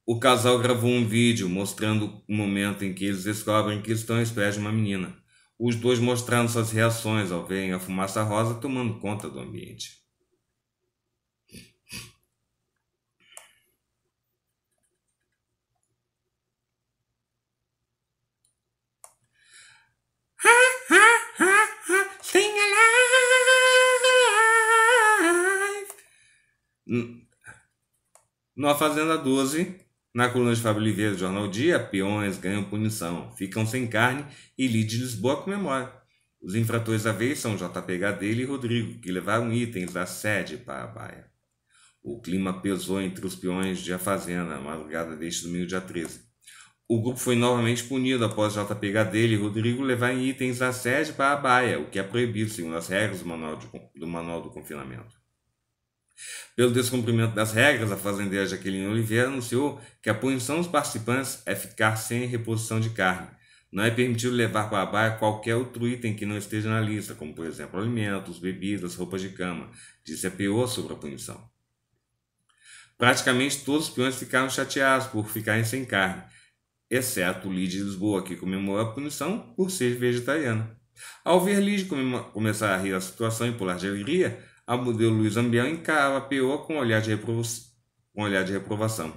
o casal gravou um vídeo mostrando o momento em que eles descobrem que estão aos pés de uma menina. Os dois mostraram suas reações ao verem a fumaça rosa tomando conta do ambiente. Na Fazenda 12, na coluna de Fábio Oliveira do Jornal Dia, peões ganham punição, ficam sem carne e Lide Lisboa comemora. Os infratores da vez são JP dele e Rodrigo, que levaram itens da sede para a baia. O clima pesou entre os peões de A Fazenda, madrugada deste domingo, dia 13. O grupo foi novamente punido após JP dele e Rodrigo levarem itens da sede para a baia, o que é proibido segundo as regras do Manual, de, do, manual do Confinamento. Pelo descumprimento das regras, a fazendeira Jaqueline Oliveira anunciou que a punição dos participantes é ficar sem reposição de carne. Não é permitido levar para a baia qualquer outro item que não esteja na lista, como por exemplo alimentos, bebidas, roupas de cama, disse a PO sobre a punição. Praticamente todos os peões ficaram chateados por ficarem sem carne, exceto Lid de Lisboa, que comemorou a punição por ser vegetariana. Ao ver Lídia começar a rir da situação e pular de alegria, a modelo Luiz Ambião encara a POA com olhar de, reprova olhar de reprovação.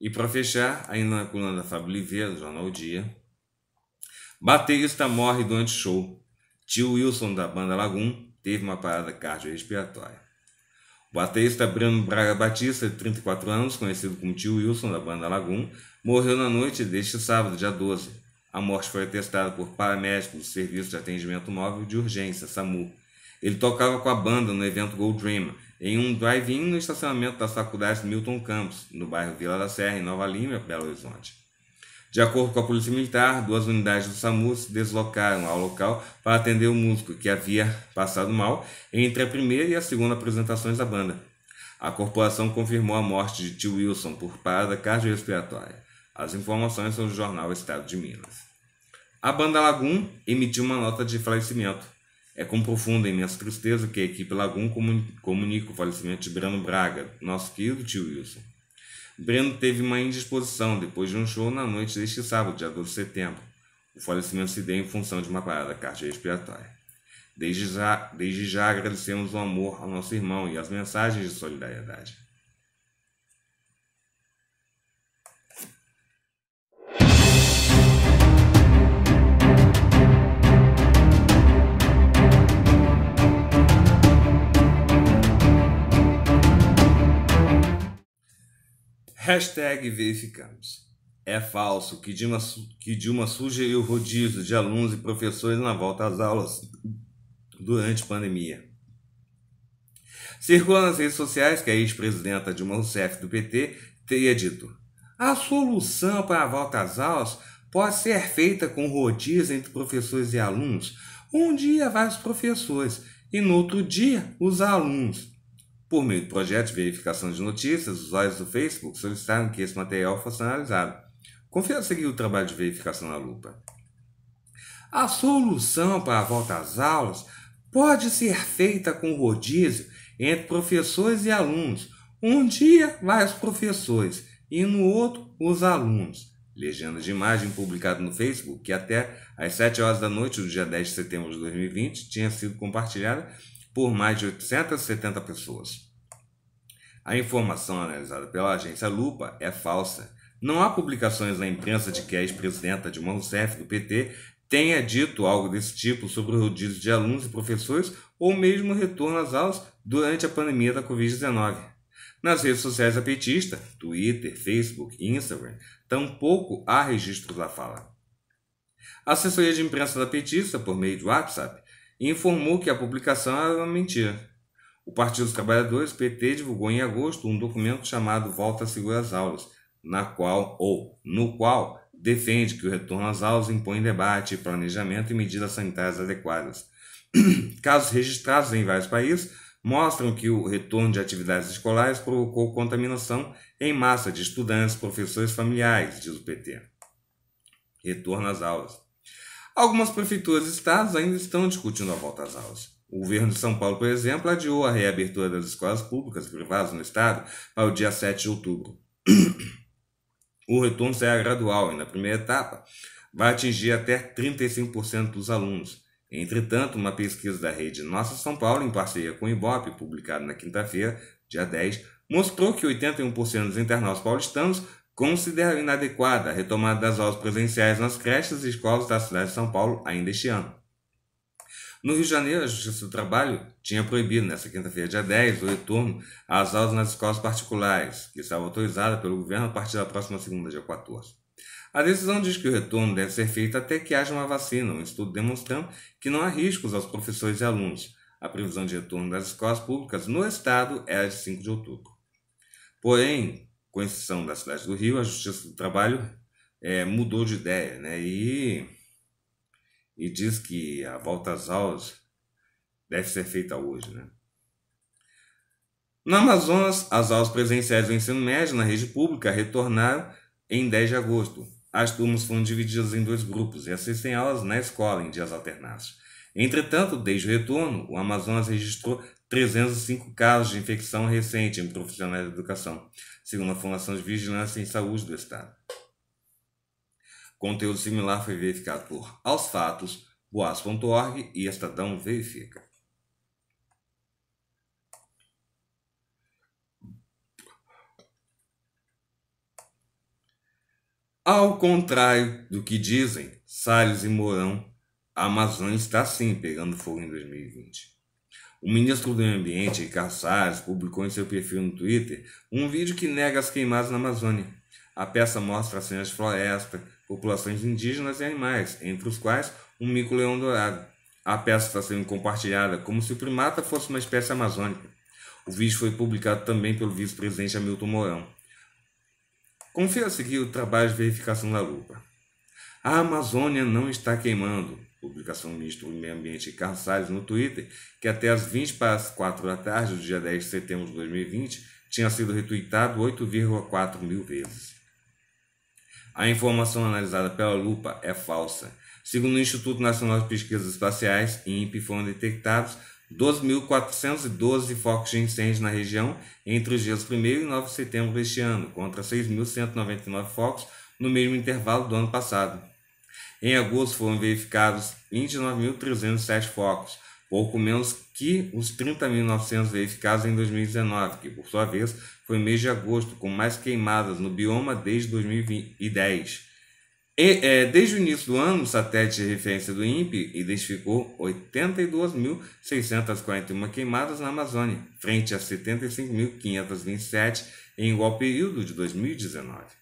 E para fechar, ainda na coluna da Fábio Oliveira, do Jornal o Dia. Baterista morre durante show. Tio Wilson da banda Lagoon teve uma parada cardiorrespiratória. O ateísta Bruno Braga Batista, de 34 anos, conhecido como tio Wilson da banda Lagoon, morreu na noite deste sábado, dia 12. A morte foi atestada por paramédicos do Serviço de Atendimento Móvel de Urgência, SAMU. Ele tocava com a banda no evento Gold Dream, em um drive-in no estacionamento da faculdade Milton Campos, no bairro Vila da Serra, em Nova Lima, Belo Horizonte. De acordo com a Polícia Militar, duas unidades do SAMU se deslocaram ao local para atender o músico, que havia passado mal entre a primeira e a segunda apresentações da banda. A corporação confirmou a morte de tio Wilson por parada cardiorrespiratória. As informações são do jornal Estado de Minas. A banda Lagum emitiu uma nota de falecimento. É com profunda e imensa tristeza que a equipe Lagum comunica o falecimento de Brano Braga, nosso querido tio Wilson. Breno teve uma indisposição depois de um show na noite deste sábado, dia 12 de setembro. O falecimento se deu em função de uma parada cardiorrespiratória. Desde já, desde já agradecemos o amor ao nosso irmão e as mensagens de solidariedade. Hashtag verificamos. É falso que Dilma, que Dilma sugeriu rodízio de alunos e professores na volta às aulas durante a pandemia. Circula nas redes sociais que a ex-presidenta Dilma Rousseff do PT teria dito: a solução para a volta às aulas pode ser feita com rodízio entre professores e alunos. Um dia vai os professores e no outro dia os alunos. Por meio do projeto de verificação de notícias, usuários do Facebook solicitaram que esse material fosse analisado. Confira seguir o trabalho de verificação na lupa. A solução para a volta às aulas pode ser feita com rodízio entre professores e alunos. Um dia vai os professores e no outro os alunos. Legenda de imagem publicada no Facebook, que até às 7 horas da noite do dia 10 de setembro de 2020 tinha sido compartilhada por mais de 870 pessoas. A informação analisada pela agência Lupa é falsa. Não há publicações na imprensa de que a ex-presidenta Dilma Rousseff, do PT, tenha dito algo desse tipo sobre o rodízio de alunos e professores ou mesmo o retorno às aulas durante a pandemia da Covid-19. Nas redes sociais da petista, Twitter, Facebook e Instagram, tampouco há registros da fala. A assessoria de imprensa da petista, por meio do WhatsApp, e informou que a publicação era uma mentira. O Partido dos Trabalhadores, PT, divulgou em agosto um documento chamado Volta a Segurar as Aulas, na qual, ou no qual, defende que o retorno às aulas impõe debate, planejamento e medidas sanitárias adequadas. Casos registrados em vários países mostram que o retorno de atividades escolares provocou contaminação em massa de estudantes, professores familiares, diz o PT. Retorno às aulas. Algumas prefeituras e estados ainda estão discutindo a volta às aulas. O governo de São Paulo, por exemplo, adiou a reabertura das escolas públicas e privadas no estado para o dia 7 de outubro. O retorno será gradual e, na primeira etapa, vai atingir até 35% dos alunos. Entretanto, uma pesquisa da rede Nossa São Paulo, em parceria com o IBOP, publicada na quinta-feira, dia 10, mostrou que 81% dos internautas paulistanos considera inadequada a retomada das aulas presenciais nas creches e escolas da cidade de São Paulo ainda este ano. No Rio de Janeiro, a Justiça do Trabalho tinha proibido, nesta quinta-feira, dia 10, o retorno às aulas nas escolas particulares, que estavam autorizada pelo governo a partir da próxima segunda, dia 14. A decisão diz que o retorno deve ser feito até que haja uma vacina, um estudo demonstrando que não há riscos aos professores e alunos. A previsão de retorno das escolas públicas no Estado era é de 5 de outubro. Porém, com exceção da cidade do Rio, a Justiça do Trabalho é, mudou de ideia né? e, e diz que a volta às aulas deve ser feita hoje. Né? No Amazonas, as aulas presenciais do ensino médio na rede pública retornaram em 10 de agosto. As turmas foram divididas em dois grupos e assistem aulas na escola em dias alternados. Entretanto, desde o retorno, o Amazonas registrou 305 casos de infecção recente em profissionais de educação segundo a Fundação de Vigilância em Saúde do Estado. Conteúdo similar foi verificado por Aos Fatos, Boas.org e Estadão Verifica. Ao contrário do que dizem Salles e Mourão, a Amazônia está sim pegando fogo em 2020. O ministro do Meio Ambiente, Ricardo Salles, publicou em seu perfil no Twitter um vídeo que nega as queimadas na Amazônia. A peça mostra cenas de floresta, populações indígenas e animais, entre os quais um mico-leão dourado. A peça está sendo compartilhada como se o primata fosse uma espécie amazônica. O vídeo foi publicado também pelo vice-presidente Hamilton Mourão. Confira a seguir o trabalho de verificação da lupa. A Amazônia não está queimando publicação do ministro do Meio Ambiente Carlos Salles no Twitter, que até as 20 para as 4 da tarde do dia 10 de setembro de 2020 tinha sido retuitado 8,4 mil vezes. A informação analisada pela lupa é falsa. Segundo o Instituto Nacional de Pesquisas Espaciais, INPE, foram detectados 12.412 focos de incêndio na região entre os dias 1 e 9 de setembro deste ano, contra 6.199 focos no mesmo intervalo do ano passado. Em agosto foram verificados 29.307 focos, pouco menos que os 30.900 verificados em 2019, que por sua vez foi mês de agosto com mais queimadas no bioma desde 2010. E, é, desde o início do ano, o satélite de referência do INPE identificou 82.641 queimadas na Amazônia, frente a 75.527 em igual período de 2019.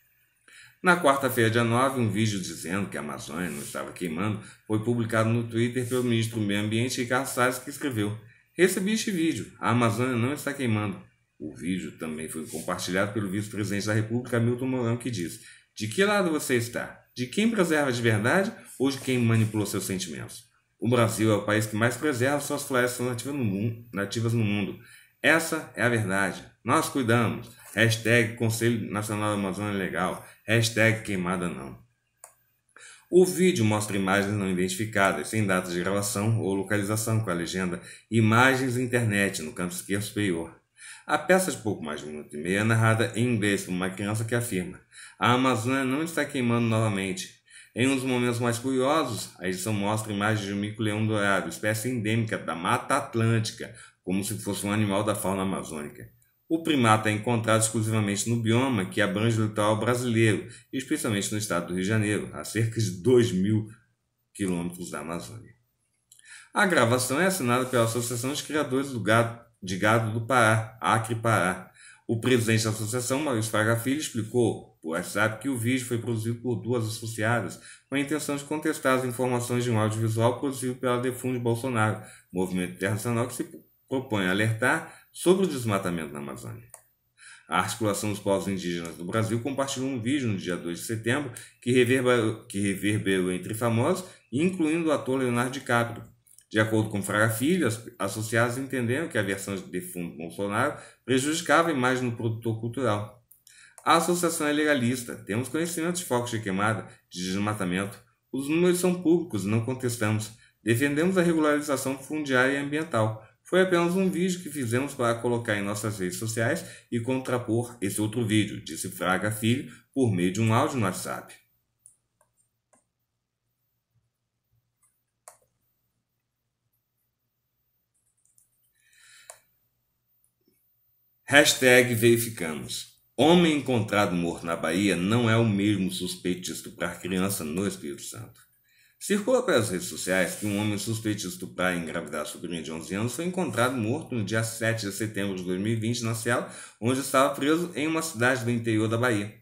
Na quarta-feira, dia 9, um vídeo dizendo que a Amazônia não estava queimando foi publicado no Twitter pelo ministro do Meio Ambiente Ricardo Salles, que escreveu: Recebi este vídeo, a Amazônia não está queimando. O vídeo também foi compartilhado pelo vice-presidente da República, Milton Mourão, que disse: De que lado você está? De quem preserva de verdade ou de quem manipulou seus sentimentos? O Brasil é o país que mais preserva suas florestas nativas no mundo. Nativas no mundo. Essa é a verdade. Nós cuidamos. Hashtag Conselho Nacional da Amazônia Legal. Hashtag queimada não. O vídeo mostra imagens não identificadas, sem datas de gravação ou localização, com a legenda Imagens Internet, no canto esquerdo superior. A peça de pouco mais de um minuto e meio é narrada em inglês por uma criança que afirma a Amazônia não está queimando novamente. Em um dos momentos mais curiosos, a edição mostra imagens de um mico-leão dourado, espécie endêmica da Mata Atlântica, como se fosse um animal da fauna amazônica. O primata é encontrado exclusivamente no bioma que abrange o litoral brasileiro, especialmente no estado do Rio de Janeiro, a cerca de 2 mil quilômetros da Amazônia. A gravação é assinada pela Associação de Criadores do de Gado do Pará, Acre Pará. O presidente da associação, Maurício Fraga Filho, explicou por WhatsApp que o vídeo foi produzido por duas associadas com a intenção de contestar as informações de um audiovisual produzido pela Defunde Bolsonaro, movimento internacional que se propõe a alertar Sobre o desmatamento na Amazônia. A articulação dos povos indígenas do Brasil compartilhou um vídeo no dia 2 de setembro que reverberou, que reverberou entre famosos, incluindo o ator Leonardo DiCaprio. De acordo com Fraga Filho, associados entenderam que a versão de defunto Bolsonaro prejudicava a imagem do produtor cultural. A associação é legalista, temos conhecimento de focos de queimada, de desmatamento. Os números são públicos, não contestamos. Defendemos a regularização fundiária e ambiental foi apenas um vídeo que fizemos para colocar em nossas redes sociais e contrapor esse outro vídeo, disse Fraga Filho, por meio de um áudio no WhatsApp. Hashtag verificamos. Homem encontrado morto na Bahia não é o mesmo suspeito de estuprar criança no Espírito Santo. Circula pelas redes sociais que um homem suspeito de estuprar e engravidar a sobrinha de 11 anos foi encontrado morto no dia 7 de setembro de 2020 na cela, onde estava preso em uma cidade do interior da Bahia.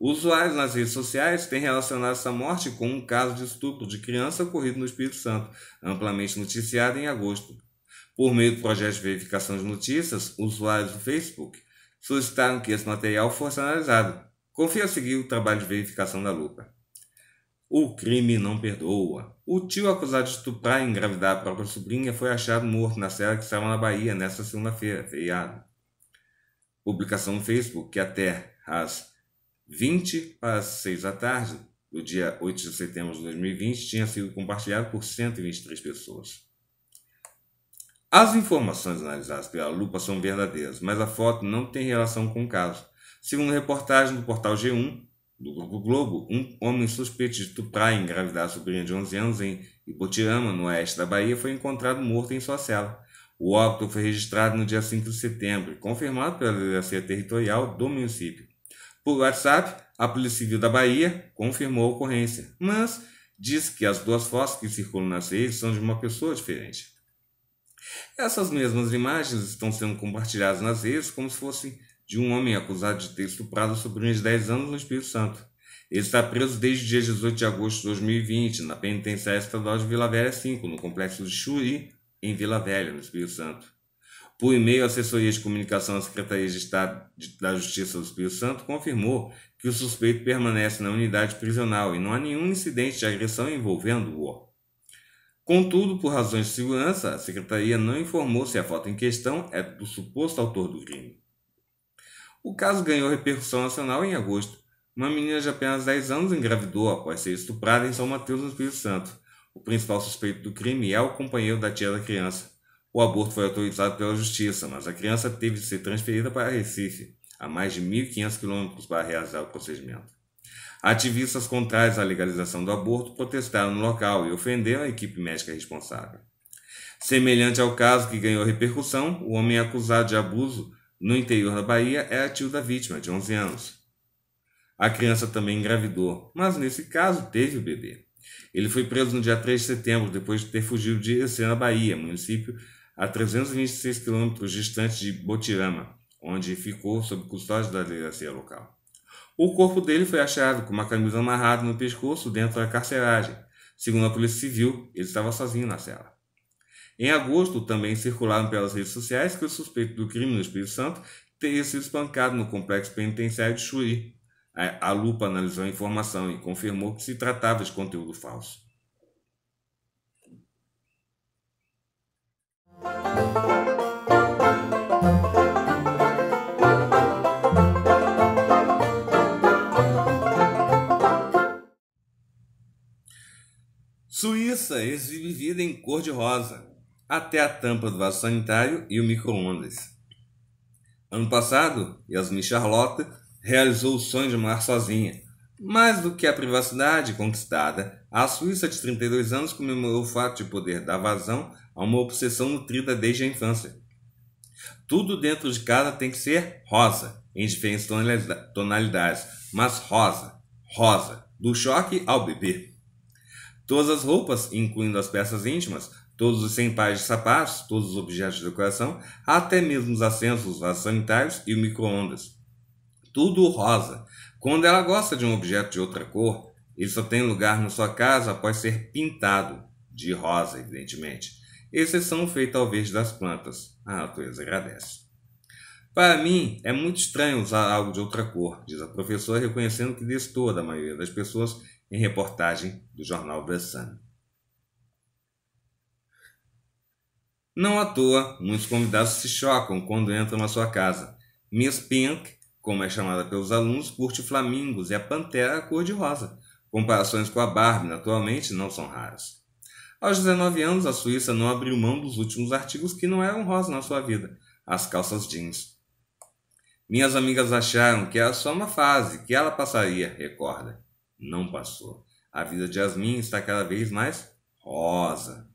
Usuários nas redes sociais têm relacionado essa morte com um caso de estupro de criança ocorrido no Espírito Santo, amplamente noticiado em agosto. Por meio do projeto de verificação de notícias, usuários do Facebook solicitaram que esse material fosse analisado. Confia seguir o trabalho de verificação da Lupa. O crime não perdoa. O tio acusado de estuprar e engravidar a própria sobrinha foi achado morto na cela que estava na Bahia nesta segunda-feira, feriado. Publicação no Facebook que até às 20 para as 6 da tarde, do dia 8 de setembro de 2020, tinha sido compartilhado por 123 pessoas. As informações analisadas pela lupa são verdadeiras, mas a foto não tem relação com o caso. Segundo reportagem do portal G1, do Grupo Globo, um homem suspeito de estuprar e engravidar a sobrinha de 11 anos em Ipotirama, no oeste da Bahia, foi encontrado morto em sua cela. O óbito foi registrado no dia 5 de setembro e confirmado pela Delegacia Territorial do município. Por WhatsApp, a Polícia Civil da Bahia confirmou a ocorrência, mas diz que as duas fotos que circulam nas redes são de uma pessoa diferente. Essas mesmas imagens estão sendo compartilhadas nas redes como se fossem de um homem acusado de ter estuprado sobre uns 10 anos no Espírito Santo. Ele está preso desde o dia 18 de agosto de 2020 na penitenciária estadual de Vila Velha 5, no complexo de Chuí, em Vila Velha, no Espírito Santo. Por e-mail, a assessoria de comunicação da Secretaria de Estado da Justiça do Espírito Santo confirmou que o suspeito permanece na unidade prisional e não há nenhum incidente de agressão envolvendo-o. Contudo, por razões de segurança, a secretaria não informou se a foto em questão é do suposto autor do crime. O caso ganhou repercussão nacional em agosto. Uma menina de apenas 10 anos engravidou após ser estuprada em São Mateus, no Espírito Santo. O principal suspeito do crime é o companheiro da tia da criança. O aborto foi autorizado pela justiça, mas a criança teve de ser transferida para Recife, a mais de 1.500 quilômetros, para realizar o procedimento. Ativistas contrários à legalização do aborto protestaram no local e ofenderam a equipe médica responsável. Semelhante ao caso que ganhou repercussão, o homem acusado de abuso no interior da Bahia, era é tio da vítima, de 11 anos. A criança também engravidou, mas nesse caso teve o bebê. Ele foi preso no dia 3 de setembro, depois de ter fugido de Irecê, na Bahia, município a 326 quilômetros distante de Botirama, onde ficou sob custódia da delegacia local. O corpo dele foi achado com uma camisa amarrada no pescoço dentro da carceragem. Segundo a Polícia Civil, ele estava sozinho na cela. Em agosto, também circularam pelas redes sociais que o suspeito do crime no Espírito Santo teria sido espancado no complexo penitenciário de Chuí. A, a Lupa analisou a informação e confirmou que se tratava de conteúdo falso. Suíça exibe vida em cor-de-rosa até a tampa do vaso sanitário e o micro-ondas. Ano passado, Yasmin Charlotte realizou o sonho de morar sozinha. Mais do que a privacidade conquistada, a Suíça de 32 anos comemorou o fato de poder dar vazão a uma obsessão nutrida desde a infância. Tudo dentro de casa tem que ser rosa, em diferentes tonalidades, mas rosa, rosa, do choque ao bebê. Todas as roupas, incluindo as peças íntimas, todos os 100 pares de sapatos, todos os objetos de decoração, até mesmo os assentos, os vasos sanitários e o micro-ondas. Tudo rosa. Quando ela gosta de um objeto de outra cor, ele só tem lugar na sua casa após ser pintado de rosa, evidentemente. Exceção feita ao verde das plantas. A natureza agradece. Para mim, é muito estranho usar algo de outra cor, diz a professora, reconhecendo que destoa da maioria das pessoas em reportagem do jornal Sun. Não à toa, muitos convidados se chocam quando entram na sua casa. Miss Pink, como é chamada pelos alunos, curte flamingos e a pantera cor-de-rosa. Comparações com a Barbie, naturalmente, não são raras. Aos 19 anos, a Suíça não abriu mão dos últimos artigos que não eram rosa na sua vida, as calças jeans. Minhas amigas acharam que era só uma fase, que ela passaria, recorda. Não passou. A vida de Jasmine está cada vez mais rosa.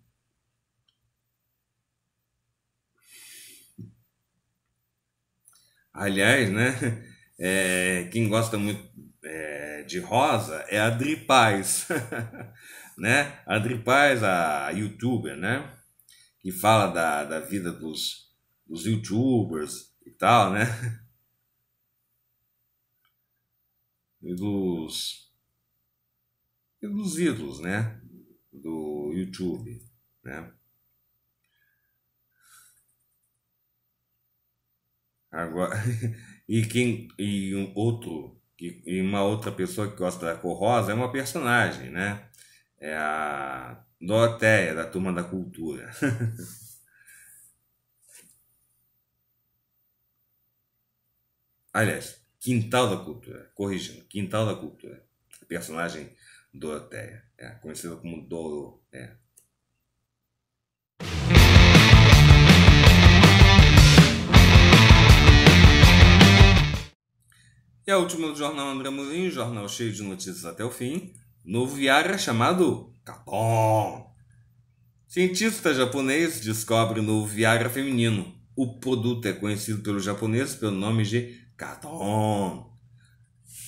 Aliás, né? É, quem gosta muito é, de rosa é a Adri Paz, né? A Adri Paz, a youtuber, né? Que fala da, da vida dos, dos youtubers e tal, né? E dos, e dos ídolos, né? Do YouTube, né? Agora, e quem e um outro e uma outra pessoa que gosta da cor rosa é uma personagem, né? É a Doroteia, da Turma da Cultura. Aliás, Quintal da Cultura, corrigindo, Quintal da Cultura. Personagem Doroteia, é, conhecida como Doro. É. E é a última do jornal André Mourinho, jornal cheio de notícias até o fim. Novo Yara chamado Capon. Cientista japonês descobre novo Viagra feminino. O produto é conhecido pelos japoneses pelo nome de Katon.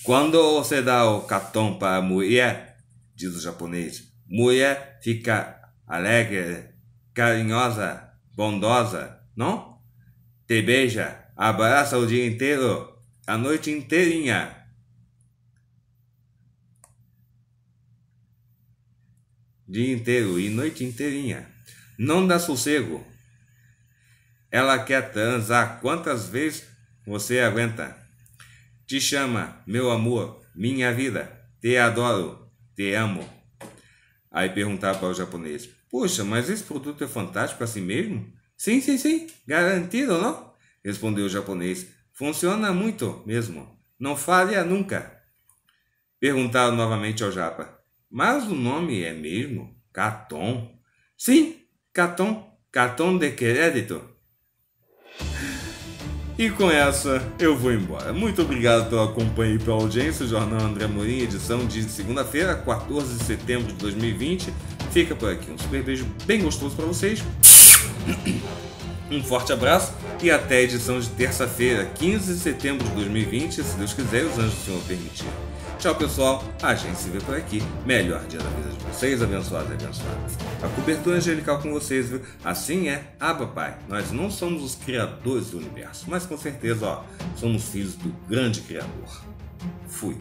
Quando você dá o Katon para a mulher, diz o japonês, mulher fica alegre, carinhosa, bondosa, não? Te beija, abraça o dia inteiro, a noite inteirinha. Dia inteiro e noite inteirinha. Não dá sossego. Ela quer transar quantas vezes você aguenta. Te chama, meu amor, minha vida. Te adoro, te amo. Aí perguntava para o japonês: Poxa, mas esse produto é fantástico assim mesmo? Sim, sim, sim. Garantido, não? Respondeu o japonês. Funciona muito mesmo. Não falha nunca. Perguntaram novamente ao Japa. Mas o nome é mesmo? Caton? Sim, Caton. Caton de crédito. E com essa, eu vou embora. Muito obrigado pela companhia e pela audiência. O Jornal André Morim, edição de segunda-feira, 14 de setembro de 2020. Fica por aqui. Um super beijo bem gostoso para vocês. Um forte abraço e até a edição de terça-feira, 15 de setembro de 2020, se Deus quiser e os anjos do Senhor permitir. Tchau, pessoal. A gente se vê por aqui. Melhor dia da vida de vocês, abençoados e abençoadas. A cobertura angelical com vocês, viu? Assim é, Ah, papai, Nós não somos os criadores do universo, mas com certeza, ó, somos filhos do grande Criador. Fui.